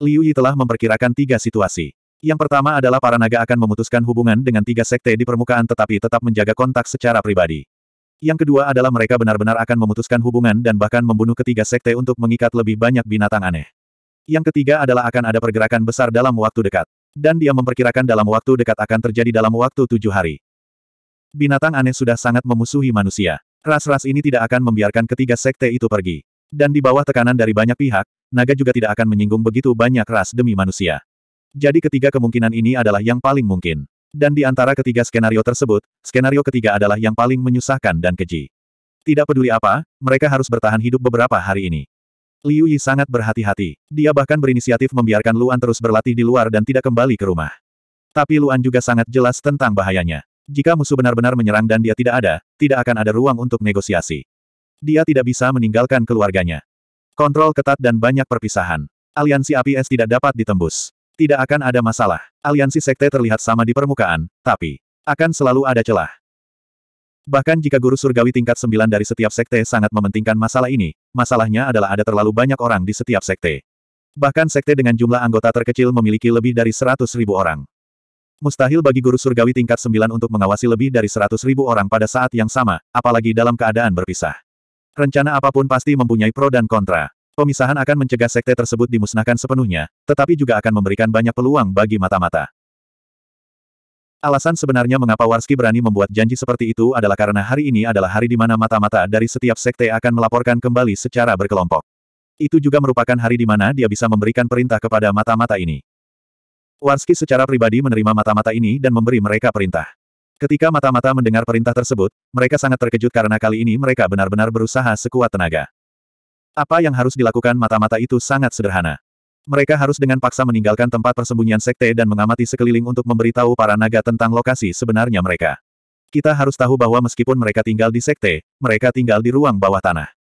Liu Yi telah memperkirakan tiga situasi. Yang pertama adalah para naga akan memutuskan hubungan dengan tiga sekte di permukaan tetapi tetap menjaga kontak secara pribadi. Yang kedua adalah mereka benar-benar akan memutuskan hubungan dan bahkan membunuh ketiga sekte untuk mengikat lebih banyak binatang aneh. Yang ketiga adalah akan ada pergerakan besar dalam waktu dekat. Dan dia memperkirakan dalam waktu dekat akan terjadi dalam waktu tujuh hari. Binatang aneh sudah sangat memusuhi manusia. Ras-ras ini tidak akan membiarkan ketiga sekte itu pergi. Dan di bawah tekanan dari banyak pihak, naga juga tidak akan menyinggung begitu banyak ras demi manusia. Jadi ketiga kemungkinan ini adalah yang paling mungkin. Dan di antara ketiga skenario tersebut, skenario ketiga adalah yang paling menyusahkan dan keji. Tidak peduli apa, mereka harus bertahan hidup beberapa hari ini. Liu Yi sangat berhati-hati. Dia bahkan berinisiatif membiarkan Luan terus berlatih di luar dan tidak kembali ke rumah. Tapi Luan juga sangat jelas tentang bahayanya. Jika musuh benar-benar menyerang dan dia tidak ada, tidak akan ada ruang untuk negosiasi. Dia tidak bisa meninggalkan keluarganya. Kontrol ketat dan banyak perpisahan. Aliansi APS tidak dapat ditembus. Tidak akan ada masalah. Aliansi sekte terlihat sama di permukaan, tapi akan selalu ada celah. Bahkan jika guru surgawi tingkat 9 dari setiap sekte sangat mementingkan masalah ini, masalahnya adalah ada terlalu banyak orang di setiap sekte. Bahkan sekte dengan jumlah anggota terkecil memiliki lebih dari 100.000 orang. Mustahil bagi guru surgawi tingkat 9 untuk mengawasi lebih dari seratus ribu orang pada saat yang sama, apalagi dalam keadaan berpisah. Rencana apapun pasti mempunyai pro dan kontra. Pemisahan akan mencegah sekte tersebut dimusnahkan sepenuhnya, tetapi juga akan memberikan banyak peluang bagi mata-mata. Alasan sebenarnya mengapa Warski berani membuat janji seperti itu adalah karena hari ini adalah hari di mana mata-mata dari setiap sekte akan melaporkan kembali secara berkelompok. Itu juga merupakan hari di mana dia bisa memberikan perintah kepada mata-mata ini. Wanski secara pribadi menerima mata-mata ini dan memberi mereka perintah. Ketika mata-mata mendengar perintah tersebut, mereka sangat terkejut karena kali ini mereka benar-benar berusaha sekuat tenaga. Apa yang harus dilakukan mata-mata itu sangat sederhana. Mereka harus dengan paksa meninggalkan tempat persembunyian sekte dan mengamati sekeliling untuk memberitahu para naga tentang lokasi sebenarnya mereka. Kita harus tahu bahwa meskipun mereka tinggal di sekte, mereka tinggal di ruang bawah tanah.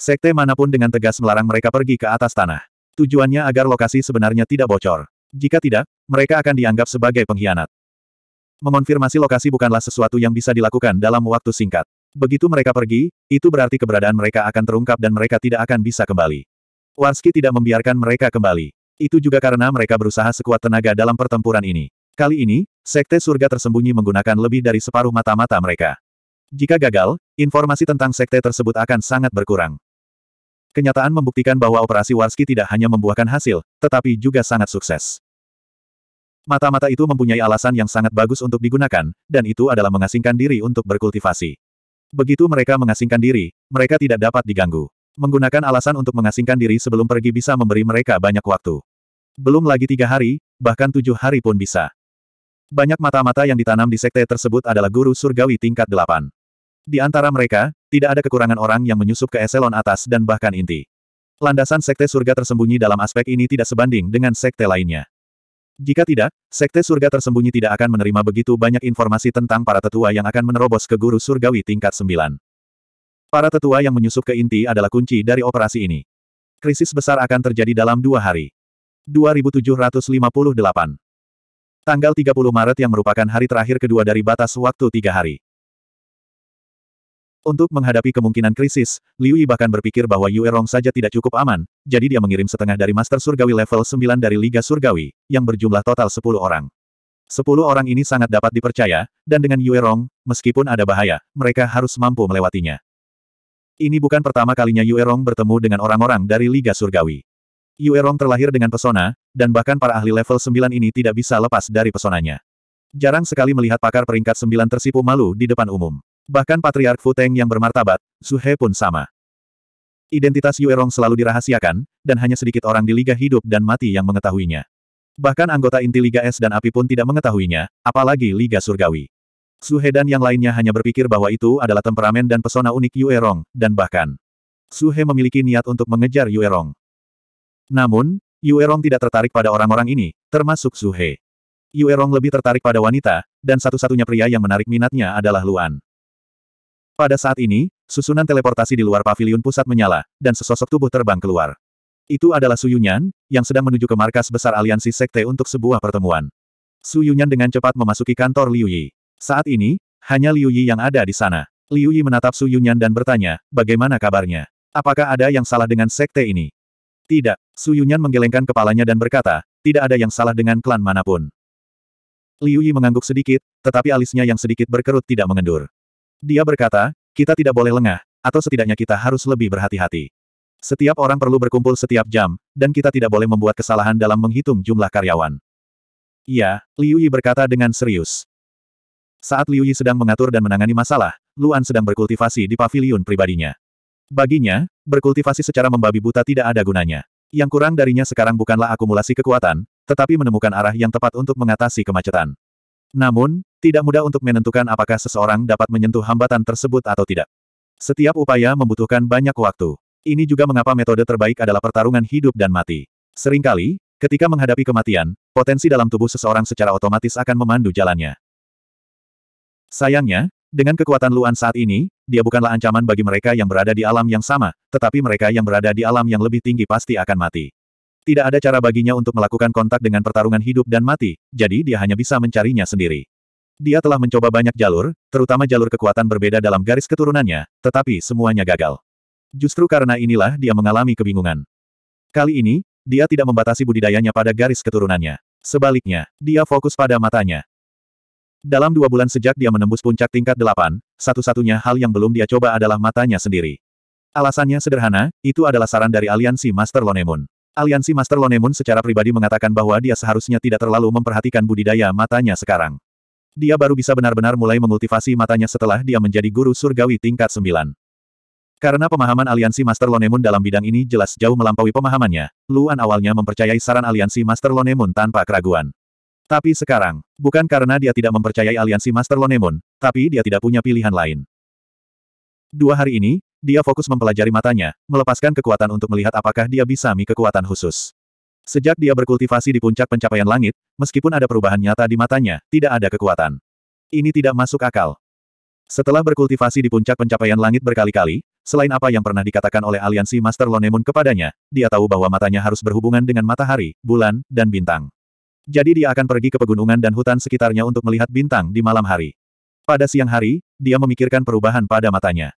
Sekte manapun dengan tegas melarang mereka pergi ke atas tanah. Tujuannya agar lokasi sebenarnya tidak bocor. Jika tidak, mereka akan dianggap sebagai pengkhianat. Mengonfirmasi lokasi bukanlah sesuatu yang bisa dilakukan dalam waktu singkat. Begitu mereka pergi, itu berarti keberadaan mereka akan terungkap dan mereka tidak akan bisa kembali. Warski tidak membiarkan mereka kembali. Itu juga karena mereka berusaha sekuat tenaga dalam pertempuran ini. Kali ini, Sekte Surga tersembunyi menggunakan lebih dari separuh mata-mata mereka. Jika gagal, informasi tentang Sekte tersebut akan sangat berkurang. Kenyataan membuktikan bahwa operasi Warski tidak hanya membuahkan hasil, tetapi juga sangat sukses. Mata-mata itu mempunyai alasan yang sangat bagus untuk digunakan, dan itu adalah mengasingkan diri untuk berkultivasi. Begitu mereka mengasingkan diri, mereka tidak dapat diganggu. Menggunakan alasan untuk mengasingkan diri sebelum pergi bisa memberi mereka banyak waktu. Belum lagi tiga hari, bahkan tujuh hari pun bisa. Banyak mata-mata yang ditanam di sekte tersebut adalah guru surgawi tingkat delapan. Di antara mereka, tidak ada kekurangan orang yang menyusup ke eselon atas dan bahkan inti. Landasan sekte surga tersembunyi dalam aspek ini tidak sebanding dengan sekte lainnya. Jika tidak, sekte surga tersembunyi tidak akan menerima begitu banyak informasi tentang para tetua yang akan menerobos ke guru surgawi tingkat 9. Para tetua yang menyusup ke inti adalah kunci dari operasi ini. Krisis besar akan terjadi dalam dua hari. 2758 Tanggal 30 Maret yang merupakan hari terakhir kedua dari batas waktu tiga hari. Untuk menghadapi kemungkinan krisis, Liu Yi bahkan berpikir bahwa Yue Rong saja tidak cukup aman, jadi dia mengirim setengah dari Master Surgawi level 9 dari Liga Surgawi, yang berjumlah total 10 orang. 10 orang ini sangat dapat dipercaya, dan dengan Yue Rong, meskipun ada bahaya, mereka harus mampu melewatinya. Ini bukan pertama kalinya Yue Rong bertemu dengan orang-orang dari Liga Surgawi. Yue Rong terlahir dengan pesona, dan bahkan para ahli level 9 ini tidak bisa lepas dari pesonanya. Jarang sekali melihat pakar peringkat 9 tersipu malu di depan umum. Bahkan Patriark Futeng yang bermartabat, Suhe pun sama. Identitas Yuerong selalu dirahasiakan, dan hanya sedikit orang di Liga Hidup dan Mati yang mengetahuinya. Bahkan anggota inti Liga Es dan Api pun tidak mengetahuinya, apalagi Liga Surgawi. Suhe dan yang lainnya hanya berpikir bahwa itu adalah temperamen dan pesona unik Yuerong, dan bahkan Suhe memiliki niat untuk mengejar Yuerong. Namun, Yuerong tidak tertarik pada orang-orang ini, termasuk Suhe. Yuerong lebih tertarik pada wanita, dan satu-satunya pria yang menarik minatnya adalah Luan. Pada saat ini, susunan teleportasi di luar pavilion pusat menyala, dan sesosok tubuh terbang keluar. Itu adalah Suyunyan, yang sedang menuju ke markas besar aliansi sekte untuk sebuah pertemuan. Suyunyan dengan cepat memasuki kantor Liu Yi. Saat ini, hanya Liu Yi yang ada di sana. Liu Yi menatap Suyunyan dan bertanya, bagaimana kabarnya? Apakah ada yang salah dengan sekte ini? Tidak, Suyunyan menggelengkan kepalanya dan berkata, tidak ada yang salah dengan klan manapun. Liu Yi mengangguk sedikit, tetapi alisnya yang sedikit berkerut tidak mengendur. Dia berkata, kita tidak boleh lengah, atau setidaknya kita harus lebih berhati-hati. Setiap orang perlu berkumpul setiap jam, dan kita tidak boleh membuat kesalahan dalam menghitung jumlah karyawan. Iya, Liu Yi berkata dengan serius. Saat Liu Yi sedang mengatur dan menangani masalah, Luan sedang berkultivasi di paviliun pribadinya. Baginya, berkultivasi secara membabi buta tidak ada gunanya. Yang kurang darinya sekarang bukanlah akumulasi kekuatan, tetapi menemukan arah yang tepat untuk mengatasi kemacetan. Namun, tidak mudah untuk menentukan apakah seseorang dapat menyentuh hambatan tersebut atau tidak. Setiap upaya membutuhkan banyak waktu. Ini juga mengapa metode terbaik adalah pertarungan hidup dan mati. Seringkali, ketika menghadapi kematian, potensi dalam tubuh seseorang secara otomatis akan memandu jalannya. Sayangnya, dengan kekuatan Luan saat ini, dia bukanlah ancaman bagi mereka yang berada di alam yang sama, tetapi mereka yang berada di alam yang lebih tinggi pasti akan mati. Tidak ada cara baginya untuk melakukan kontak dengan pertarungan hidup dan mati, jadi dia hanya bisa mencarinya sendiri. Dia telah mencoba banyak jalur, terutama jalur kekuatan berbeda dalam garis keturunannya, tetapi semuanya gagal. Justru karena inilah dia mengalami kebingungan. Kali ini, dia tidak membatasi budidayanya pada garis keturunannya. Sebaliknya, dia fokus pada matanya. Dalam dua bulan sejak dia menembus puncak tingkat delapan, satu-satunya hal yang belum dia coba adalah matanya sendiri. Alasannya sederhana, itu adalah saran dari aliansi Master Lonemun. Aliansi Master Lonemun secara pribadi mengatakan bahwa dia seharusnya tidak terlalu memperhatikan budidaya matanya sekarang. Dia baru bisa benar-benar mulai mengultivasi matanya setelah dia menjadi guru surgawi tingkat 9. Karena pemahaman aliansi Master Lonemun dalam bidang ini jelas jauh melampaui pemahamannya, Luan awalnya mempercayai saran aliansi Master Lonemun tanpa keraguan. Tapi sekarang, bukan karena dia tidak mempercayai aliansi Master Lonemun, tapi dia tidak punya pilihan lain. Dua hari ini, dia fokus mempelajari matanya, melepaskan kekuatan untuk melihat apakah dia bisa mi kekuatan khusus. Sejak dia berkultivasi di puncak pencapaian langit, meskipun ada perubahan nyata di matanya, tidak ada kekuatan. Ini tidak masuk akal. Setelah berkultivasi di puncak pencapaian langit berkali-kali, selain apa yang pernah dikatakan oleh aliansi Master Lonemun kepadanya, dia tahu bahwa matanya harus berhubungan dengan matahari, bulan, dan bintang. Jadi dia akan pergi ke pegunungan dan hutan sekitarnya untuk melihat bintang di malam hari. Pada siang hari, dia memikirkan perubahan pada matanya.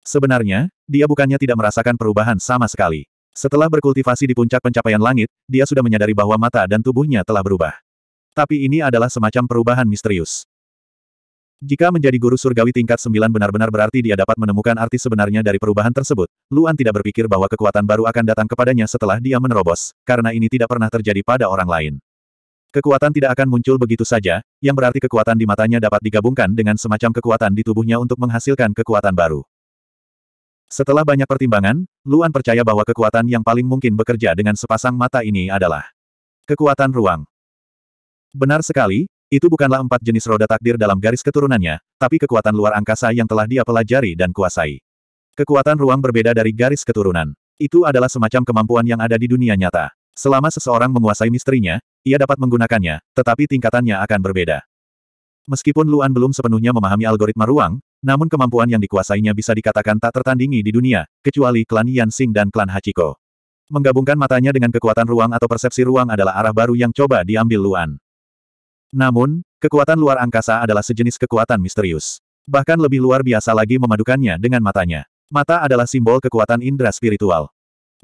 Sebenarnya, dia bukannya tidak merasakan perubahan sama sekali. Setelah berkultivasi di puncak pencapaian langit, dia sudah menyadari bahwa mata dan tubuhnya telah berubah. Tapi ini adalah semacam perubahan misterius. Jika menjadi guru surgawi tingkat 9 benar-benar berarti dia dapat menemukan arti sebenarnya dari perubahan tersebut, Luan tidak berpikir bahwa kekuatan baru akan datang kepadanya setelah dia menerobos, karena ini tidak pernah terjadi pada orang lain. Kekuatan tidak akan muncul begitu saja, yang berarti kekuatan di matanya dapat digabungkan dengan semacam kekuatan di tubuhnya untuk menghasilkan kekuatan baru. Setelah banyak pertimbangan, Luan percaya bahwa kekuatan yang paling mungkin bekerja dengan sepasang mata ini adalah kekuatan ruang. Benar sekali, itu bukanlah empat jenis roda takdir dalam garis keturunannya, tapi kekuatan luar angkasa yang telah dia pelajari dan kuasai. Kekuatan ruang berbeda dari garis keturunan. Itu adalah semacam kemampuan yang ada di dunia nyata. Selama seseorang menguasai misterinya, ia dapat menggunakannya, tetapi tingkatannya akan berbeda. Meskipun Luan belum sepenuhnya memahami algoritma ruang, namun kemampuan yang dikuasainya bisa dikatakan tak tertandingi di dunia, kecuali klan Yansing dan klan Hachiko. Menggabungkan matanya dengan kekuatan ruang atau persepsi ruang adalah arah baru yang coba diambil Luan. Namun, kekuatan luar angkasa adalah sejenis kekuatan misterius. Bahkan lebih luar biasa lagi memadukannya dengan matanya. Mata adalah simbol kekuatan indera spiritual.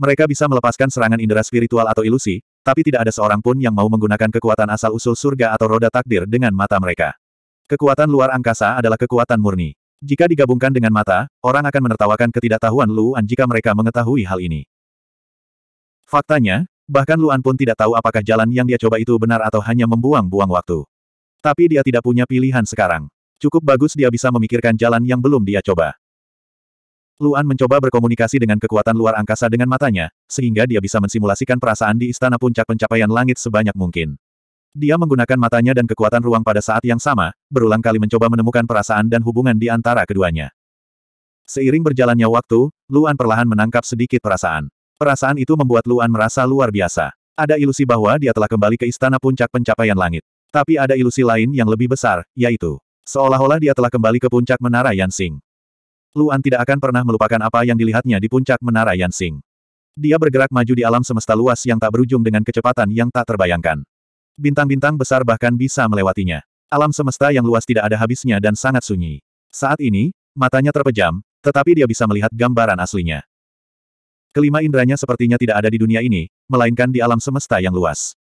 Mereka bisa melepaskan serangan indera spiritual atau ilusi, tapi tidak ada seorang pun yang mau menggunakan kekuatan asal-usul surga atau roda takdir dengan mata mereka. Kekuatan luar angkasa adalah kekuatan murni. Jika digabungkan dengan mata, orang akan menertawakan ketidaktahuan Luan jika mereka mengetahui hal ini. Faktanya, bahkan Luan pun tidak tahu apakah jalan yang dia coba itu benar atau hanya membuang-buang waktu. Tapi dia tidak punya pilihan sekarang. Cukup bagus dia bisa memikirkan jalan yang belum dia coba. Luan mencoba berkomunikasi dengan kekuatan luar angkasa dengan matanya, sehingga dia bisa mensimulasikan perasaan di istana puncak pencapaian langit sebanyak mungkin. Dia menggunakan matanya dan kekuatan ruang pada saat yang sama, berulang kali mencoba menemukan perasaan dan hubungan di antara keduanya. Seiring berjalannya waktu, Luan perlahan menangkap sedikit perasaan. Perasaan itu membuat Luan merasa luar biasa. Ada ilusi bahwa dia telah kembali ke istana puncak pencapaian langit. Tapi ada ilusi lain yang lebih besar, yaitu, seolah-olah dia telah kembali ke puncak menara Yansing. Luan tidak akan pernah melupakan apa yang dilihatnya di puncak menara Yansing. Dia bergerak maju di alam semesta luas yang tak berujung dengan kecepatan yang tak terbayangkan. Bintang-bintang besar bahkan bisa melewatinya. Alam semesta yang luas tidak ada habisnya dan sangat sunyi. Saat ini, matanya terpejam, tetapi dia bisa melihat gambaran aslinya. Kelima indranya sepertinya tidak ada di dunia ini, melainkan di alam semesta yang luas.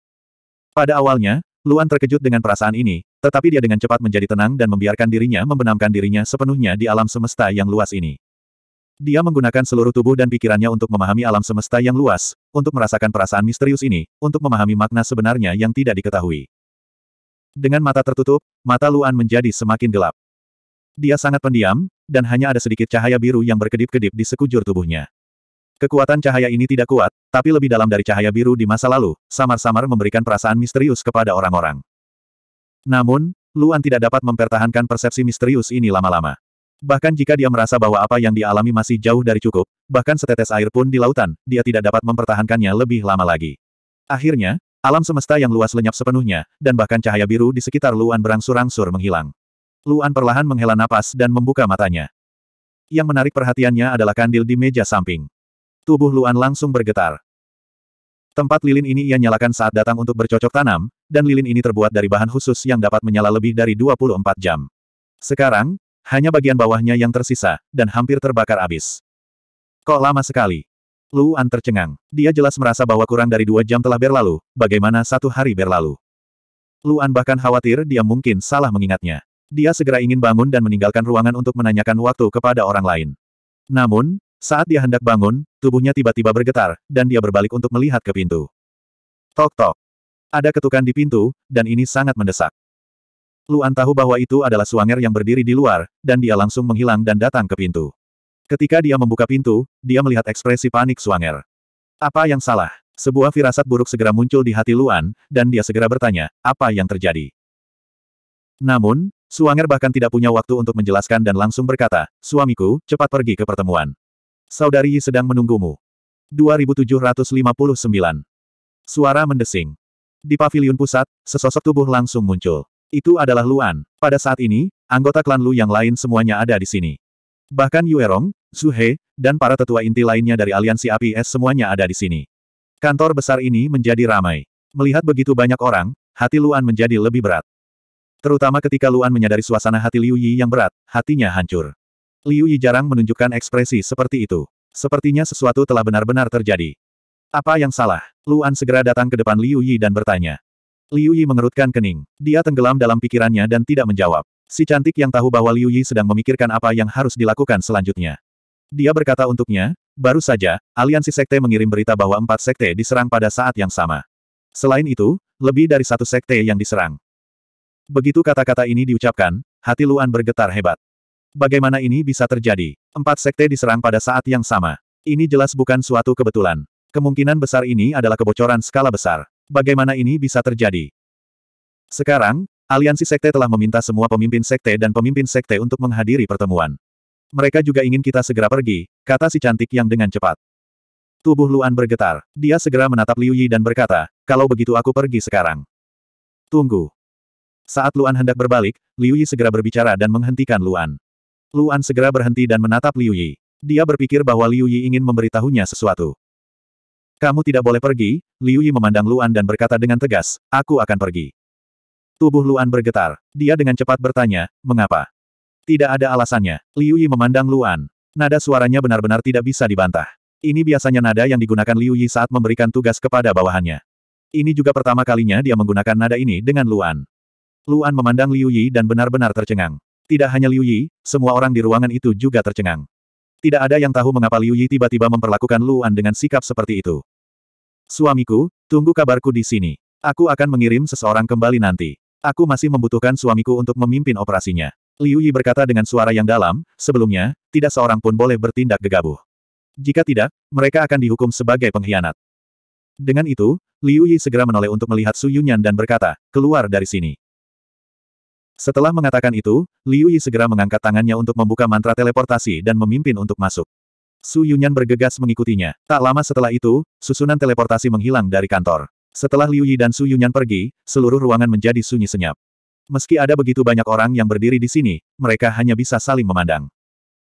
Pada awalnya, Luan terkejut dengan perasaan ini, tetapi dia dengan cepat menjadi tenang dan membiarkan dirinya membenamkan dirinya sepenuhnya di alam semesta yang luas ini. Dia menggunakan seluruh tubuh dan pikirannya untuk memahami alam semesta yang luas, untuk merasakan perasaan misterius ini, untuk memahami makna sebenarnya yang tidak diketahui. Dengan mata tertutup, mata Luan menjadi semakin gelap. Dia sangat pendiam, dan hanya ada sedikit cahaya biru yang berkedip-kedip di sekujur tubuhnya. Kekuatan cahaya ini tidak kuat, tapi lebih dalam dari cahaya biru di masa lalu, samar-samar memberikan perasaan misterius kepada orang-orang. Namun, Luan tidak dapat mempertahankan persepsi misterius ini lama-lama. Bahkan jika dia merasa bahwa apa yang dialami masih jauh dari cukup, bahkan setetes air pun di lautan, dia tidak dapat mempertahankannya lebih lama lagi. Akhirnya, alam semesta yang luas lenyap sepenuhnya, dan bahkan cahaya biru di sekitar Luan berangsur-angsur menghilang. Luan perlahan menghela napas dan membuka matanya. Yang menarik perhatiannya adalah kandil di meja samping. Tubuh Luan langsung bergetar. Tempat lilin ini ia nyalakan saat datang untuk bercocok tanam, dan lilin ini terbuat dari bahan khusus yang dapat menyala lebih dari 24 jam. Sekarang, hanya bagian bawahnya yang tersisa, dan hampir terbakar abis. Kok lama sekali? Luan tercengang. Dia jelas merasa bahwa kurang dari dua jam telah berlalu, bagaimana satu hari berlalu. Luan bahkan khawatir dia mungkin salah mengingatnya. Dia segera ingin bangun dan meninggalkan ruangan untuk menanyakan waktu kepada orang lain. Namun, saat dia hendak bangun, tubuhnya tiba-tiba bergetar, dan dia berbalik untuk melihat ke pintu. Tok-tok. Ada ketukan di pintu, dan ini sangat mendesak. Luan tahu bahwa itu adalah Suanger yang berdiri di luar, dan dia langsung menghilang dan datang ke pintu. Ketika dia membuka pintu, dia melihat ekspresi panik Suanger. Apa yang salah? Sebuah firasat buruk segera muncul di hati Luan, dan dia segera bertanya, apa yang terjadi? Namun, Suanger bahkan tidak punya waktu untuk menjelaskan dan langsung berkata, suamiku, cepat pergi ke pertemuan. Saudari sedang menunggumu. 2759. Suara mendesing. Di paviliun pusat, sesosok tubuh langsung muncul. Itu adalah Luan. Pada saat ini, anggota klan Lu yang lain semuanya ada di sini. Bahkan Yuerong, Zuhe, dan para tetua inti lainnya dari aliansi APS semuanya ada di sini. Kantor besar ini menjadi ramai. Melihat begitu banyak orang, hati Luan menjadi lebih berat. Terutama ketika Luan menyadari suasana hati Liu Yi yang berat, hatinya hancur. Liu Yi jarang menunjukkan ekspresi seperti itu. Sepertinya sesuatu telah benar-benar terjadi. Apa yang salah? Luan segera datang ke depan Liu Yi dan bertanya. Liu Yi mengerutkan kening. Dia tenggelam dalam pikirannya dan tidak menjawab. Si cantik yang tahu bahwa Liu Yi sedang memikirkan apa yang harus dilakukan selanjutnya. Dia berkata untuknya, baru saja, aliansi sekte mengirim berita bahwa empat sekte diserang pada saat yang sama. Selain itu, lebih dari satu sekte yang diserang. Begitu kata-kata ini diucapkan, hati Luan bergetar hebat. Bagaimana ini bisa terjadi? Empat sekte diserang pada saat yang sama. Ini jelas bukan suatu kebetulan. Kemungkinan besar ini adalah kebocoran skala besar bagaimana ini bisa terjadi? Sekarang, aliansi sekte telah meminta semua pemimpin sekte dan pemimpin sekte untuk menghadiri pertemuan. Mereka juga ingin kita segera pergi, kata si cantik yang dengan cepat. Tubuh Luan bergetar. Dia segera menatap Liu Yi dan berkata, kalau begitu aku pergi sekarang. Tunggu. Saat Luan hendak berbalik, Liu Yi segera berbicara dan menghentikan Luan. Luan segera berhenti dan menatap Liu Yi. Dia berpikir bahwa Liu Yi ingin memberitahunya sesuatu. Kamu tidak boleh pergi, Liu Yi memandang Luan dan berkata dengan tegas, aku akan pergi. Tubuh Luan bergetar. Dia dengan cepat bertanya, mengapa? Tidak ada alasannya. Liu Yi memandang Luan. Nada suaranya benar-benar tidak bisa dibantah. Ini biasanya nada yang digunakan Liu Yi saat memberikan tugas kepada bawahannya. Ini juga pertama kalinya dia menggunakan nada ini dengan Luan. Luan memandang Liu Yi dan benar-benar tercengang. Tidak hanya Liu Yi, semua orang di ruangan itu juga tercengang. Tidak ada yang tahu mengapa Liu Yi tiba-tiba memperlakukan Luan dengan sikap seperti itu. Suamiku, tunggu kabarku di sini. Aku akan mengirim seseorang kembali nanti. Aku masih membutuhkan suamiku untuk memimpin operasinya. Liu Yi berkata dengan suara yang dalam, sebelumnya, tidak seorang pun boleh bertindak gegabah. Jika tidak, mereka akan dihukum sebagai pengkhianat. Dengan itu, Liu Yi segera menoleh untuk melihat Su Yunyan dan berkata, keluar dari sini. Setelah mengatakan itu, Liu Yi segera mengangkat tangannya untuk membuka mantra teleportasi dan memimpin untuk masuk. Su Yunyan bergegas mengikutinya. Tak lama setelah itu, susunan teleportasi menghilang dari kantor. Setelah Liu Yi dan Su Yunyan pergi, seluruh ruangan menjadi sunyi senyap. Meski ada begitu banyak orang yang berdiri di sini, mereka hanya bisa saling memandang.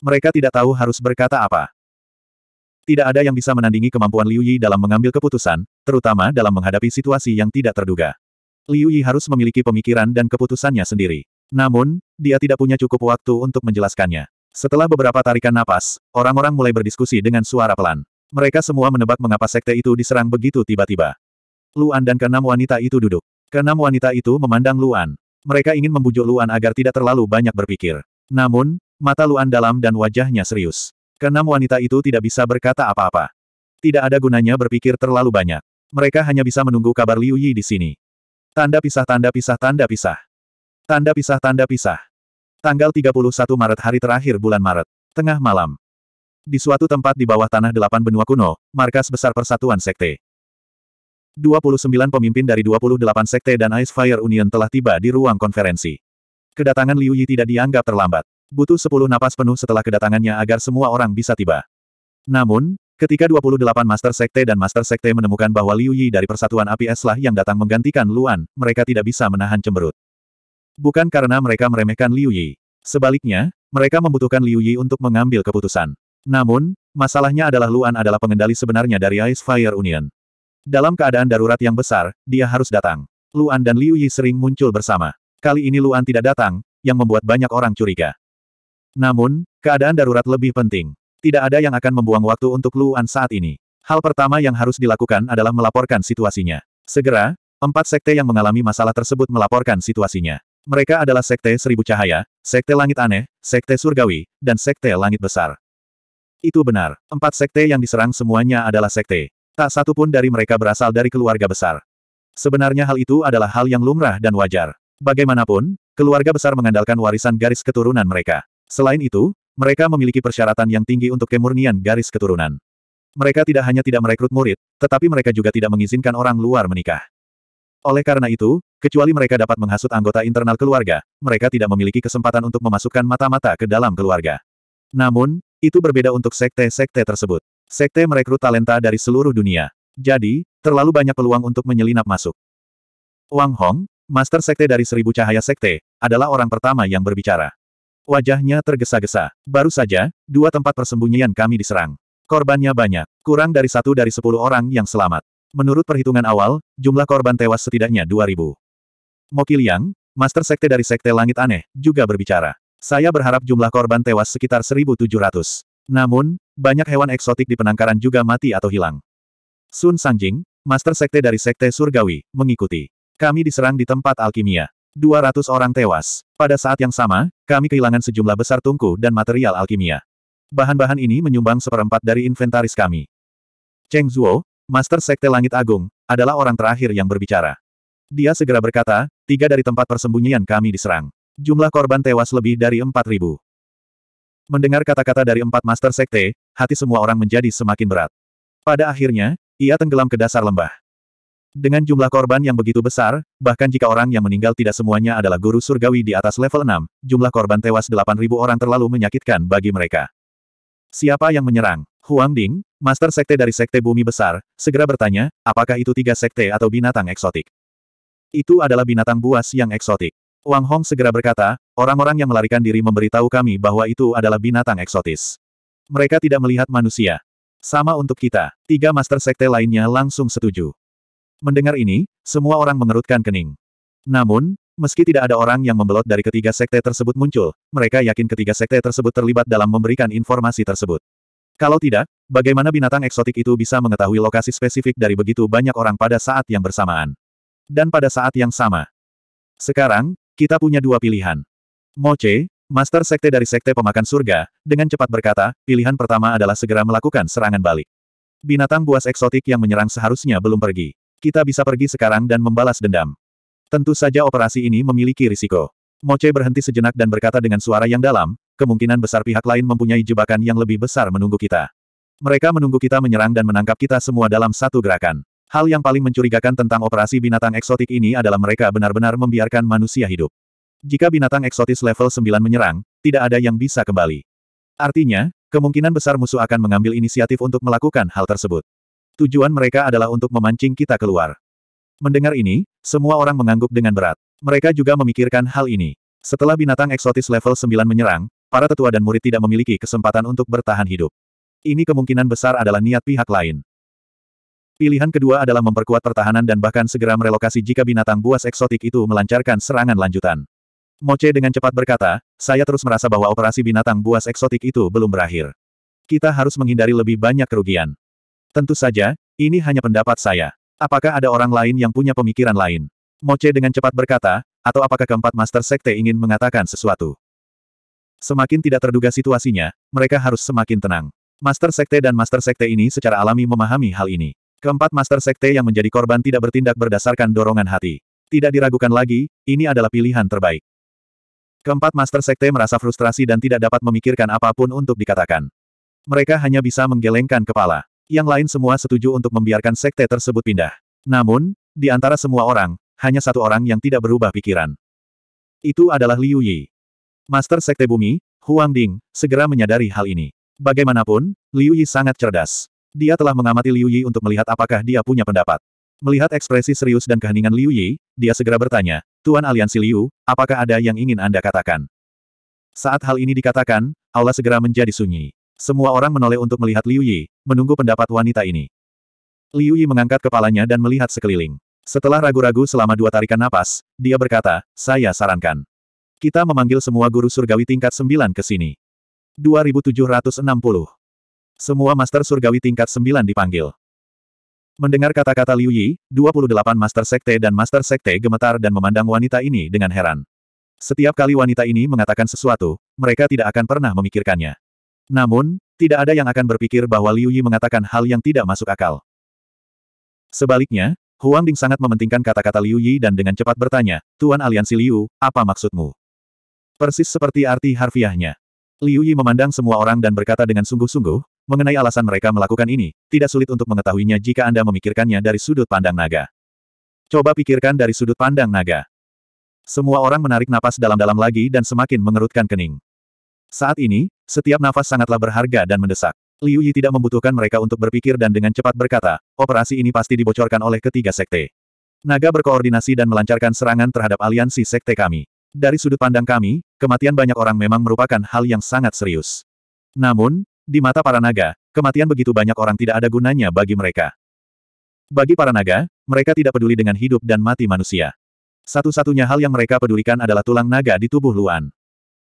Mereka tidak tahu harus berkata apa. Tidak ada yang bisa menandingi kemampuan Liu Yi dalam mengambil keputusan, terutama dalam menghadapi situasi yang tidak terduga. Liu Yi harus memiliki pemikiran dan keputusannya sendiri. Namun, dia tidak punya cukup waktu untuk menjelaskannya. Setelah beberapa tarikan napas, orang-orang mulai berdiskusi dengan suara pelan. Mereka semua menebak mengapa sekte itu diserang begitu tiba-tiba. Luan dan keenam wanita itu duduk. Keenam wanita itu memandang Luan. Mereka ingin membujuk Luan agar tidak terlalu banyak berpikir. Namun, mata Luan dalam dan wajahnya serius. Keenam wanita itu tidak bisa berkata apa-apa. Tidak ada gunanya berpikir terlalu banyak. Mereka hanya bisa menunggu kabar Liu Yi di sini. Tanda pisah tanda pisah tanda pisah. Tanda pisah tanda pisah. Tanggal 31 Maret hari terakhir bulan Maret. Tengah malam. Di suatu tempat di bawah tanah delapan benua kuno, markas besar persatuan sekte. 29 pemimpin dari 28 sekte dan Ice Fire Union telah tiba di ruang konferensi. Kedatangan Liu Yi tidak dianggap terlambat. Butuh 10 napas penuh setelah kedatangannya agar semua orang bisa tiba. Namun, ketika 28 Master Sekte dan Master Sekte menemukan bahwa Liu Yi dari Persatuan Api Eslah lah yang datang menggantikan Luan, mereka tidak bisa menahan cemberut. Bukan karena mereka meremehkan Liu Yi. Sebaliknya, mereka membutuhkan Liu Yi untuk mengambil keputusan. Namun, masalahnya adalah Luan adalah pengendali sebenarnya dari Ice Fire Union. Dalam keadaan darurat yang besar, dia harus datang. Luan dan Liu Yi sering muncul bersama. Kali ini Luan tidak datang, yang membuat banyak orang curiga. Namun, keadaan darurat lebih penting. Tidak ada yang akan membuang waktu untuk Luan saat ini. Hal pertama yang harus dilakukan adalah melaporkan situasinya. Segera, empat sekte yang mengalami masalah tersebut melaporkan situasinya. Mereka adalah Sekte Seribu Cahaya, Sekte Langit Aneh, Sekte Surgawi, dan Sekte Langit Besar. Itu benar, empat sekte yang diserang semuanya adalah sekte. Tak satu pun dari mereka berasal dari keluarga besar. Sebenarnya hal itu adalah hal yang lumrah dan wajar. Bagaimanapun, keluarga besar mengandalkan warisan garis keturunan mereka. Selain itu, mereka memiliki persyaratan yang tinggi untuk kemurnian garis keturunan. Mereka tidak hanya tidak merekrut murid, tetapi mereka juga tidak mengizinkan orang luar menikah. Oleh karena itu, kecuali mereka dapat menghasut anggota internal keluarga, mereka tidak memiliki kesempatan untuk memasukkan mata-mata ke dalam keluarga. Namun, itu berbeda untuk sekte-sekte tersebut. Sekte merekrut talenta dari seluruh dunia. Jadi, terlalu banyak peluang untuk menyelinap masuk. Wang Hong, Master Sekte dari Seribu Cahaya Sekte, adalah orang pertama yang berbicara. Wajahnya tergesa-gesa. Baru saja, dua tempat persembunyian kami diserang. Korbannya banyak. Kurang dari satu dari sepuluh orang yang selamat. Menurut perhitungan awal, jumlah korban tewas setidaknya 2.000. Moki Liang, Master Sekte dari Sekte Langit Aneh, juga berbicara. Saya berharap jumlah korban tewas sekitar 1.700. Namun, banyak hewan eksotik di penangkaran juga mati atau hilang. Sun Sangjing, Master Sekte dari Sekte Surgawi, mengikuti. Kami diserang di tempat alkimia. 200 orang tewas. Pada saat yang sama, kami kehilangan sejumlah besar tungku dan material alkimia. Bahan-bahan ini menyumbang seperempat dari inventaris kami. Cheng Zuo, Master Sekte Langit Agung, adalah orang terakhir yang berbicara. Dia segera berkata, tiga dari tempat persembunyian kami diserang. Jumlah korban tewas lebih dari empat ribu. Mendengar kata-kata dari empat Master Sekte, hati semua orang menjadi semakin berat. Pada akhirnya, ia tenggelam ke dasar lembah. Dengan jumlah korban yang begitu besar, bahkan jika orang yang meninggal tidak semuanya adalah guru surgawi di atas level 6, jumlah korban tewas 8.000 orang terlalu menyakitkan bagi mereka. Siapa yang menyerang? Huang Ding, Master Sekte dari Sekte Bumi Besar, segera bertanya, apakah itu tiga sekte atau binatang eksotik? Itu adalah binatang buas yang eksotik. Wang Hong segera berkata, orang-orang yang melarikan diri memberitahu kami bahwa itu adalah binatang eksotis. Mereka tidak melihat manusia. Sama untuk kita, tiga master sekte lainnya langsung setuju. Mendengar ini, semua orang mengerutkan kening. Namun, Meski tidak ada orang yang membelot dari ketiga sekte tersebut muncul, mereka yakin ketiga sekte tersebut terlibat dalam memberikan informasi tersebut. Kalau tidak, bagaimana binatang eksotik itu bisa mengetahui lokasi spesifik dari begitu banyak orang pada saat yang bersamaan? Dan pada saat yang sama. Sekarang, kita punya dua pilihan. Moce, Master Sekte dari Sekte Pemakan Surga, dengan cepat berkata, pilihan pertama adalah segera melakukan serangan balik. Binatang buas eksotik yang menyerang seharusnya belum pergi. Kita bisa pergi sekarang dan membalas dendam. Tentu saja operasi ini memiliki risiko. Moce berhenti sejenak dan berkata dengan suara yang dalam, kemungkinan besar pihak lain mempunyai jebakan yang lebih besar menunggu kita. Mereka menunggu kita menyerang dan menangkap kita semua dalam satu gerakan. Hal yang paling mencurigakan tentang operasi binatang eksotik ini adalah mereka benar-benar membiarkan manusia hidup. Jika binatang eksotis level 9 menyerang, tidak ada yang bisa kembali. Artinya, kemungkinan besar musuh akan mengambil inisiatif untuk melakukan hal tersebut. Tujuan mereka adalah untuk memancing kita keluar. Mendengar ini, semua orang mengangguk dengan berat. Mereka juga memikirkan hal ini. Setelah binatang eksotis level 9 menyerang, Para tetua dan murid tidak memiliki kesempatan untuk bertahan hidup. Ini kemungkinan besar adalah niat pihak lain. Pilihan kedua adalah memperkuat pertahanan dan bahkan segera merelokasi jika binatang buas eksotik itu melancarkan serangan lanjutan. Moce dengan cepat berkata, saya terus merasa bahwa operasi binatang buas eksotik itu belum berakhir. Kita harus menghindari lebih banyak kerugian. Tentu saja, ini hanya pendapat saya. Apakah ada orang lain yang punya pemikiran lain? Moce dengan cepat berkata, atau apakah keempat Master Sekte ingin mengatakan sesuatu? Semakin tidak terduga situasinya, mereka harus semakin tenang. Master Sekte dan Master Sekte ini secara alami memahami hal ini. Keempat Master Sekte yang menjadi korban tidak bertindak berdasarkan dorongan hati. Tidak diragukan lagi, ini adalah pilihan terbaik. Keempat Master Sekte merasa frustrasi dan tidak dapat memikirkan apapun untuk dikatakan. Mereka hanya bisa menggelengkan kepala. Yang lain semua setuju untuk membiarkan Sekte tersebut pindah. Namun, di antara semua orang, hanya satu orang yang tidak berubah pikiran. Itu adalah Liu Yi. Master Sekte Bumi, Huang Ding, segera menyadari hal ini. Bagaimanapun, Liu Yi sangat cerdas. Dia telah mengamati Liu Yi untuk melihat apakah dia punya pendapat. Melihat ekspresi serius dan keheningan Liu Yi, dia segera bertanya, Tuan Aliansi Liu, apakah ada yang ingin Anda katakan? Saat hal ini dikatakan, Allah segera menjadi sunyi. Semua orang menoleh untuk melihat Liu Yi, menunggu pendapat wanita ini. Liu Yi mengangkat kepalanya dan melihat sekeliling. Setelah ragu-ragu selama dua tarikan napas, dia berkata, saya sarankan. Kita memanggil semua guru surgawi tingkat 9 ke sini. 2760. Semua master surgawi tingkat 9 dipanggil. Mendengar kata-kata Liu Yi, 28 master sekte dan master sekte gemetar dan memandang wanita ini dengan heran. Setiap kali wanita ini mengatakan sesuatu, mereka tidak akan pernah memikirkannya. Namun, tidak ada yang akan berpikir bahwa Liu Yi mengatakan hal yang tidak masuk akal. Sebaliknya, Huang Ding sangat mementingkan kata-kata Liu Yi dan dengan cepat bertanya, Tuan Aliansi Liu, apa maksudmu? Persis seperti arti harfiahnya. Liu Yi memandang semua orang dan berkata dengan sungguh-sungguh, mengenai alasan mereka melakukan ini, tidak sulit untuk mengetahuinya jika Anda memikirkannya dari sudut pandang naga. Coba pikirkan dari sudut pandang naga. Semua orang menarik napas dalam-dalam lagi dan semakin mengerutkan kening. Saat ini, setiap nafas sangatlah berharga dan mendesak. Liu Yi tidak membutuhkan mereka untuk berpikir dan dengan cepat berkata, operasi ini pasti dibocorkan oleh ketiga sekte. Naga berkoordinasi dan melancarkan serangan terhadap aliansi sekte kami. Dari sudut pandang kami, kematian banyak orang memang merupakan hal yang sangat serius. Namun, di mata para naga, kematian begitu banyak orang tidak ada gunanya bagi mereka. Bagi para naga, mereka tidak peduli dengan hidup dan mati manusia. Satu-satunya hal yang mereka pedulikan adalah tulang naga di tubuh Luan.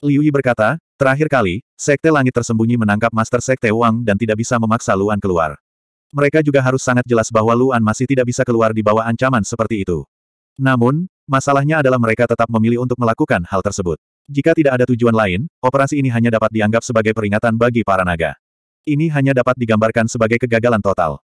Liu Yi berkata, terakhir kali, Sekte Langit tersembunyi menangkap Master Sekte Wang dan tidak bisa memaksa Luan keluar. Mereka juga harus sangat jelas bahwa Luan masih tidak bisa keluar di bawah ancaman seperti itu. Namun, Masalahnya adalah mereka tetap memilih untuk melakukan hal tersebut. Jika tidak ada tujuan lain, operasi ini hanya dapat dianggap sebagai peringatan bagi para naga. Ini hanya dapat digambarkan sebagai kegagalan total.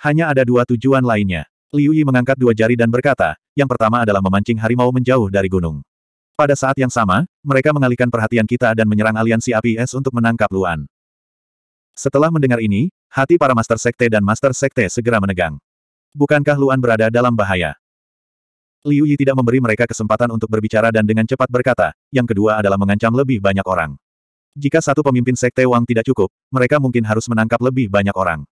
Hanya ada dua tujuan lainnya. Liu Yi mengangkat dua jari dan berkata, yang pertama adalah memancing harimau menjauh dari gunung. Pada saat yang sama, mereka mengalihkan perhatian kita dan menyerang aliansi api es untuk menangkap Luan. Setelah mendengar ini, hati para Master Sekte dan Master Sekte segera menegang. Bukankah Luan berada dalam bahaya? Liu Yi tidak memberi mereka kesempatan untuk berbicara dan dengan cepat berkata, yang kedua adalah mengancam lebih banyak orang. Jika satu pemimpin sekte Wang tidak cukup, mereka mungkin harus menangkap lebih banyak orang.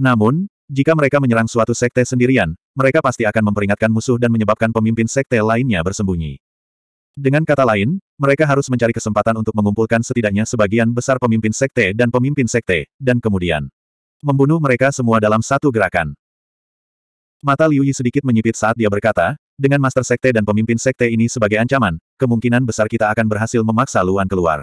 Namun, jika mereka menyerang suatu sekte sendirian, mereka pasti akan memperingatkan musuh dan menyebabkan pemimpin sekte lainnya bersembunyi. Dengan kata lain, mereka harus mencari kesempatan untuk mengumpulkan setidaknya sebagian besar pemimpin sekte dan pemimpin sekte, dan kemudian membunuh mereka semua dalam satu gerakan. Mata Liu Yi sedikit menyipit saat dia berkata, dengan Master Sekte dan pemimpin Sekte ini sebagai ancaman, kemungkinan besar kita akan berhasil memaksa Luan keluar.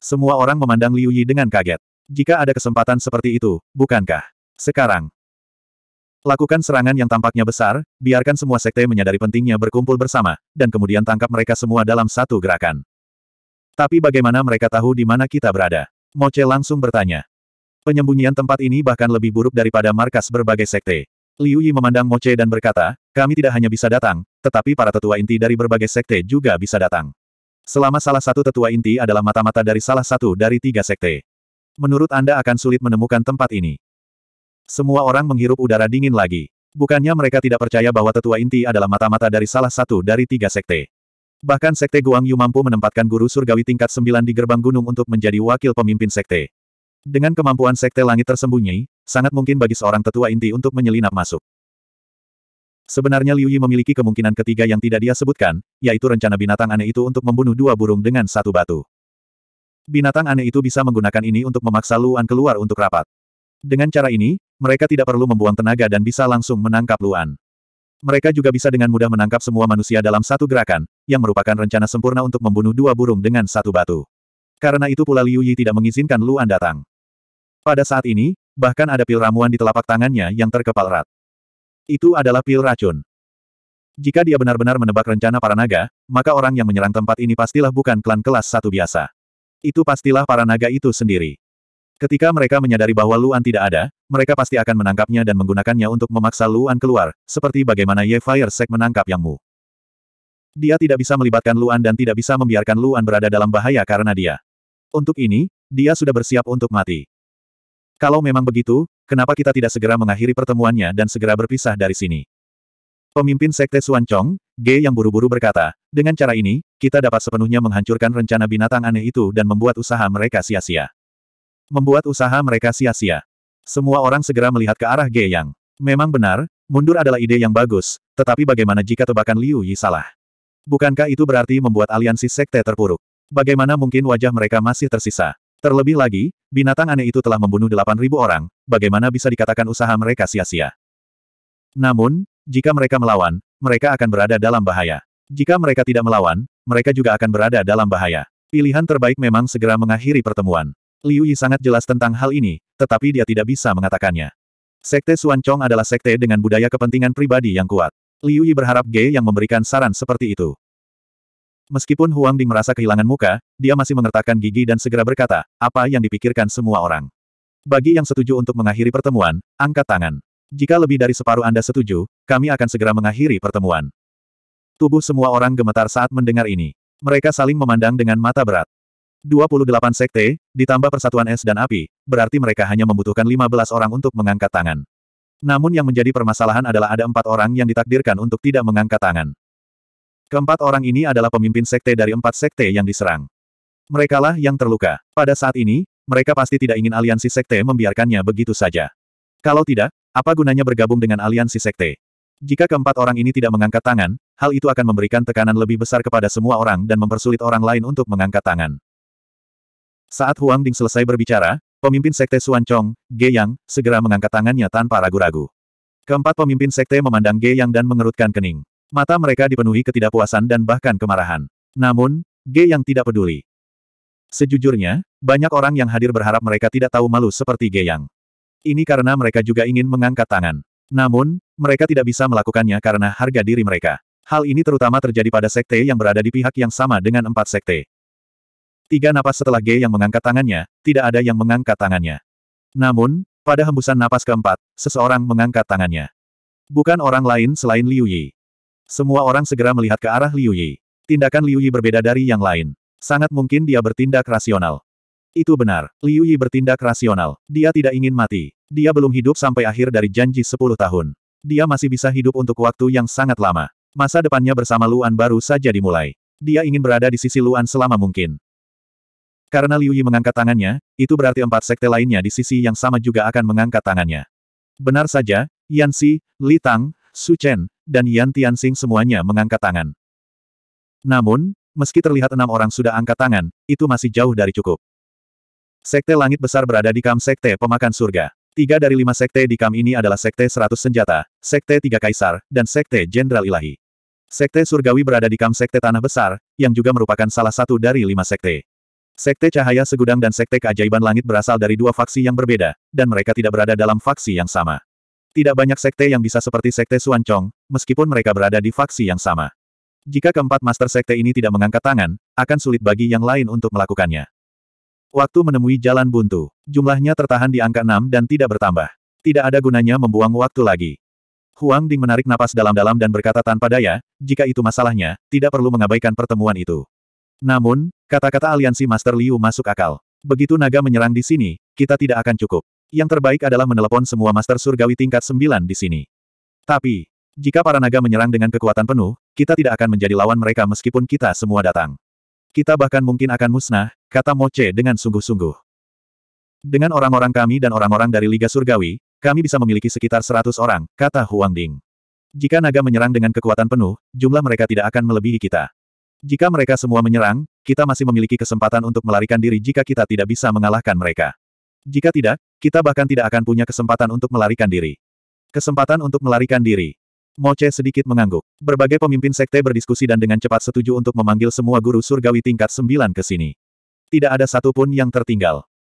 Semua orang memandang Liu Yi dengan kaget. Jika ada kesempatan seperti itu, bukankah? Sekarang. Lakukan serangan yang tampaknya besar, biarkan semua sekte menyadari pentingnya berkumpul bersama, dan kemudian tangkap mereka semua dalam satu gerakan. Tapi bagaimana mereka tahu di mana kita berada? Moce langsung bertanya. Penyembunyian tempat ini bahkan lebih buruk daripada markas berbagai sekte. Liu Yi memandang Moce dan berkata, kami tidak hanya bisa datang, tetapi para tetua inti dari berbagai sekte juga bisa datang. Selama salah satu tetua inti adalah mata-mata dari salah satu dari tiga sekte. Menurut Anda akan sulit menemukan tempat ini. Semua orang menghirup udara dingin lagi. Bukannya mereka tidak percaya bahwa tetua inti adalah mata-mata dari salah satu dari tiga sekte. Bahkan sekte Guangyu mampu menempatkan guru surgawi tingkat sembilan di gerbang gunung untuk menjadi wakil pemimpin sekte. Dengan kemampuan sekte langit tersembunyi, sangat mungkin bagi seorang tetua inti untuk menyelinap masuk. Sebenarnya Liu Yi memiliki kemungkinan ketiga yang tidak dia sebutkan, yaitu rencana binatang aneh itu untuk membunuh dua burung dengan satu batu. Binatang aneh itu bisa menggunakan ini untuk memaksa Luan keluar untuk rapat. Dengan cara ini, mereka tidak perlu membuang tenaga dan bisa langsung menangkap Luan. Mereka juga bisa dengan mudah menangkap semua manusia dalam satu gerakan, yang merupakan rencana sempurna untuk membunuh dua burung dengan satu batu. Karena itu pula Liu Yi tidak mengizinkan Luan datang. Pada saat ini, bahkan ada pil ramuan di telapak tangannya yang terkepal erat. Itu adalah pil racun. Jika dia benar-benar menebak rencana para naga, maka orang yang menyerang tempat ini pastilah bukan klan kelas satu biasa. Itu pastilah para naga itu sendiri. Ketika mereka menyadari bahwa Luan tidak ada, mereka pasti akan menangkapnya dan menggunakannya untuk memaksa Luan keluar, seperti bagaimana Ye Fire Sek menangkap Yang Mu. Dia tidak bisa melibatkan Luan dan tidak bisa membiarkan Luan berada dalam bahaya karena dia. Untuk ini, dia sudah bersiap untuk mati. Kalau memang begitu, kenapa kita tidak segera mengakhiri pertemuannya dan segera berpisah dari sini? Pemimpin Sekte Suan Chong, Ge yang buru-buru berkata, dengan cara ini, kita dapat sepenuhnya menghancurkan rencana binatang aneh itu dan membuat usaha mereka sia-sia. Membuat usaha mereka sia-sia. Semua orang segera melihat ke arah Ge yang. Memang benar, mundur adalah ide yang bagus, tetapi bagaimana jika tebakan Liu Yi salah? Bukankah itu berarti membuat aliansi sekte terpuruk? Bagaimana mungkin wajah mereka masih tersisa? Terlebih lagi, binatang aneh itu telah membunuh 8.000 orang, bagaimana bisa dikatakan usaha mereka sia-sia? Namun, jika mereka melawan, mereka akan berada dalam bahaya. Jika mereka tidak melawan, mereka juga akan berada dalam bahaya. Pilihan terbaik memang segera mengakhiri pertemuan. Liu Yi sangat jelas tentang hal ini, tetapi dia tidak bisa mengatakannya. Sekte Chong adalah sekte dengan budaya kepentingan pribadi yang kuat. Liu Yi berharap Ge yang memberikan saran seperti itu. Meskipun Huang Ding merasa kehilangan muka, dia masih mengertakkan gigi dan segera berkata, apa yang dipikirkan semua orang. Bagi yang setuju untuk mengakhiri pertemuan, angkat tangan. Jika lebih dari separuh Anda setuju, kami akan segera mengakhiri pertemuan. Tubuh semua orang gemetar saat mendengar ini. Mereka saling memandang dengan mata berat. 28 sekte, ditambah persatuan es dan api, berarti mereka hanya membutuhkan 15 orang untuk mengangkat tangan. Namun yang menjadi permasalahan adalah ada empat orang yang ditakdirkan untuk tidak mengangkat tangan. Keempat orang ini adalah pemimpin sekte dari empat sekte yang diserang. Merekalah yang terluka. Pada saat ini, mereka pasti tidak ingin aliansi sekte membiarkannya begitu saja. Kalau tidak, apa gunanya bergabung dengan aliansi sekte? Jika keempat orang ini tidak mengangkat tangan, hal itu akan memberikan tekanan lebih besar kepada semua orang dan mempersulit orang lain untuk mengangkat tangan. Saat Huang Ding selesai berbicara, pemimpin sekte Suan Chong, Ge Yang, segera mengangkat tangannya tanpa ragu-ragu. Keempat pemimpin sekte memandang Ge Yang dan mengerutkan kening. Mata mereka dipenuhi ketidakpuasan dan bahkan kemarahan. Namun, G yang tidak peduli. Sejujurnya, banyak orang yang hadir berharap mereka tidak tahu malu seperti G yang. Ini karena mereka juga ingin mengangkat tangan. Namun, mereka tidak bisa melakukannya karena harga diri mereka. Hal ini terutama terjadi pada sekte yang berada di pihak yang sama dengan empat sekte. Tiga napas setelah G yang mengangkat tangannya, tidak ada yang mengangkat tangannya. Namun, pada hembusan napas keempat, seseorang mengangkat tangannya. Bukan orang lain selain Liu Yi. Semua orang segera melihat ke arah Liu Yi. Tindakan Liu Yi berbeda dari yang lain. Sangat mungkin dia bertindak rasional. Itu benar, Liu Yi bertindak rasional. Dia tidak ingin mati. Dia belum hidup sampai akhir dari janji 10 tahun. Dia masih bisa hidup untuk waktu yang sangat lama. Masa depannya bersama Luan baru saja dimulai. Dia ingin berada di sisi Luan selama mungkin. Karena Liu Yi mengangkat tangannya, itu berarti empat sekte lainnya di sisi yang sama juga akan mengangkat tangannya. Benar saja, Yan Xi, Li Tang, Su Chen, dan Yan Tianxing semuanya mengangkat tangan. Namun, meski terlihat enam orang sudah angkat tangan, itu masih jauh dari cukup. Sekte Langit Besar berada di kam Sekte Pemakan Surga. Tiga dari lima sekte di kam ini adalah Sekte Seratus Senjata, Sekte Tiga Kaisar, dan Sekte Jenderal Ilahi. Sekte Surgawi berada di kam Sekte Tanah Besar, yang juga merupakan salah satu dari lima sekte. Sekte Cahaya Segudang dan Sekte Keajaiban Langit berasal dari dua faksi yang berbeda, dan mereka tidak berada dalam faksi yang sama. Tidak banyak sekte yang bisa seperti sekte Chong, meskipun mereka berada di faksi yang sama. Jika keempat master sekte ini tidak mengangkat tangan, akan sulit bagi yang lain untuk melakukannya. Waktu menemui jalan buntu, jumlahnya tertahan di angka 6 dan tidak bertambah. Tidak ada gunanya membuang waktu lagi. Huang Ding menarik napas dalam-dalam dan berkata tanpa daya, jika itu masalahnya, tidak perlu mengabaikan pertemuan itu. Namun, kata-kata aliansi Master Liu masuk akal. Begitu naga menyerang di sini, kita tidak akan cukup. Yang terbaik adalah menelepon semua master surgawi tingkat 9 di sini. Tapi, jika para naga menyerang dengan kekuatan penuh, kita tidak akan menjadi lawan mereka meskipun kita semua datang. Kita bahkan mungkin akan musnah, kata Moce dengan sungguh-sungguh. Dengan orang-orang kami dan orang-orang dari Liga Surgawi, kami bisa memiliki sekitar 100 orang, kata Huang Ding. Jika naga menyerang dengan kekuatan penuh, jumlah mereka tidak akan melebihi kita. Jika mereka semua menyerang, kita masih memiliki kesempatan untuk melarikan diri jika kita tidak bisa mengalahkan mereka. Jika tidak, kita bahkan tidak akan punya kesempatan untuk melarikan diri. Kesempatan untuk melarikan diri. Moce sedikit mengangguk. Berbagai pemimpin sekte berdiskusi dan dengan cepat setuju untuk memanggil semua guru surgawi tingkat sembilan ke sini. Tidak ada satupun yang tertinggal.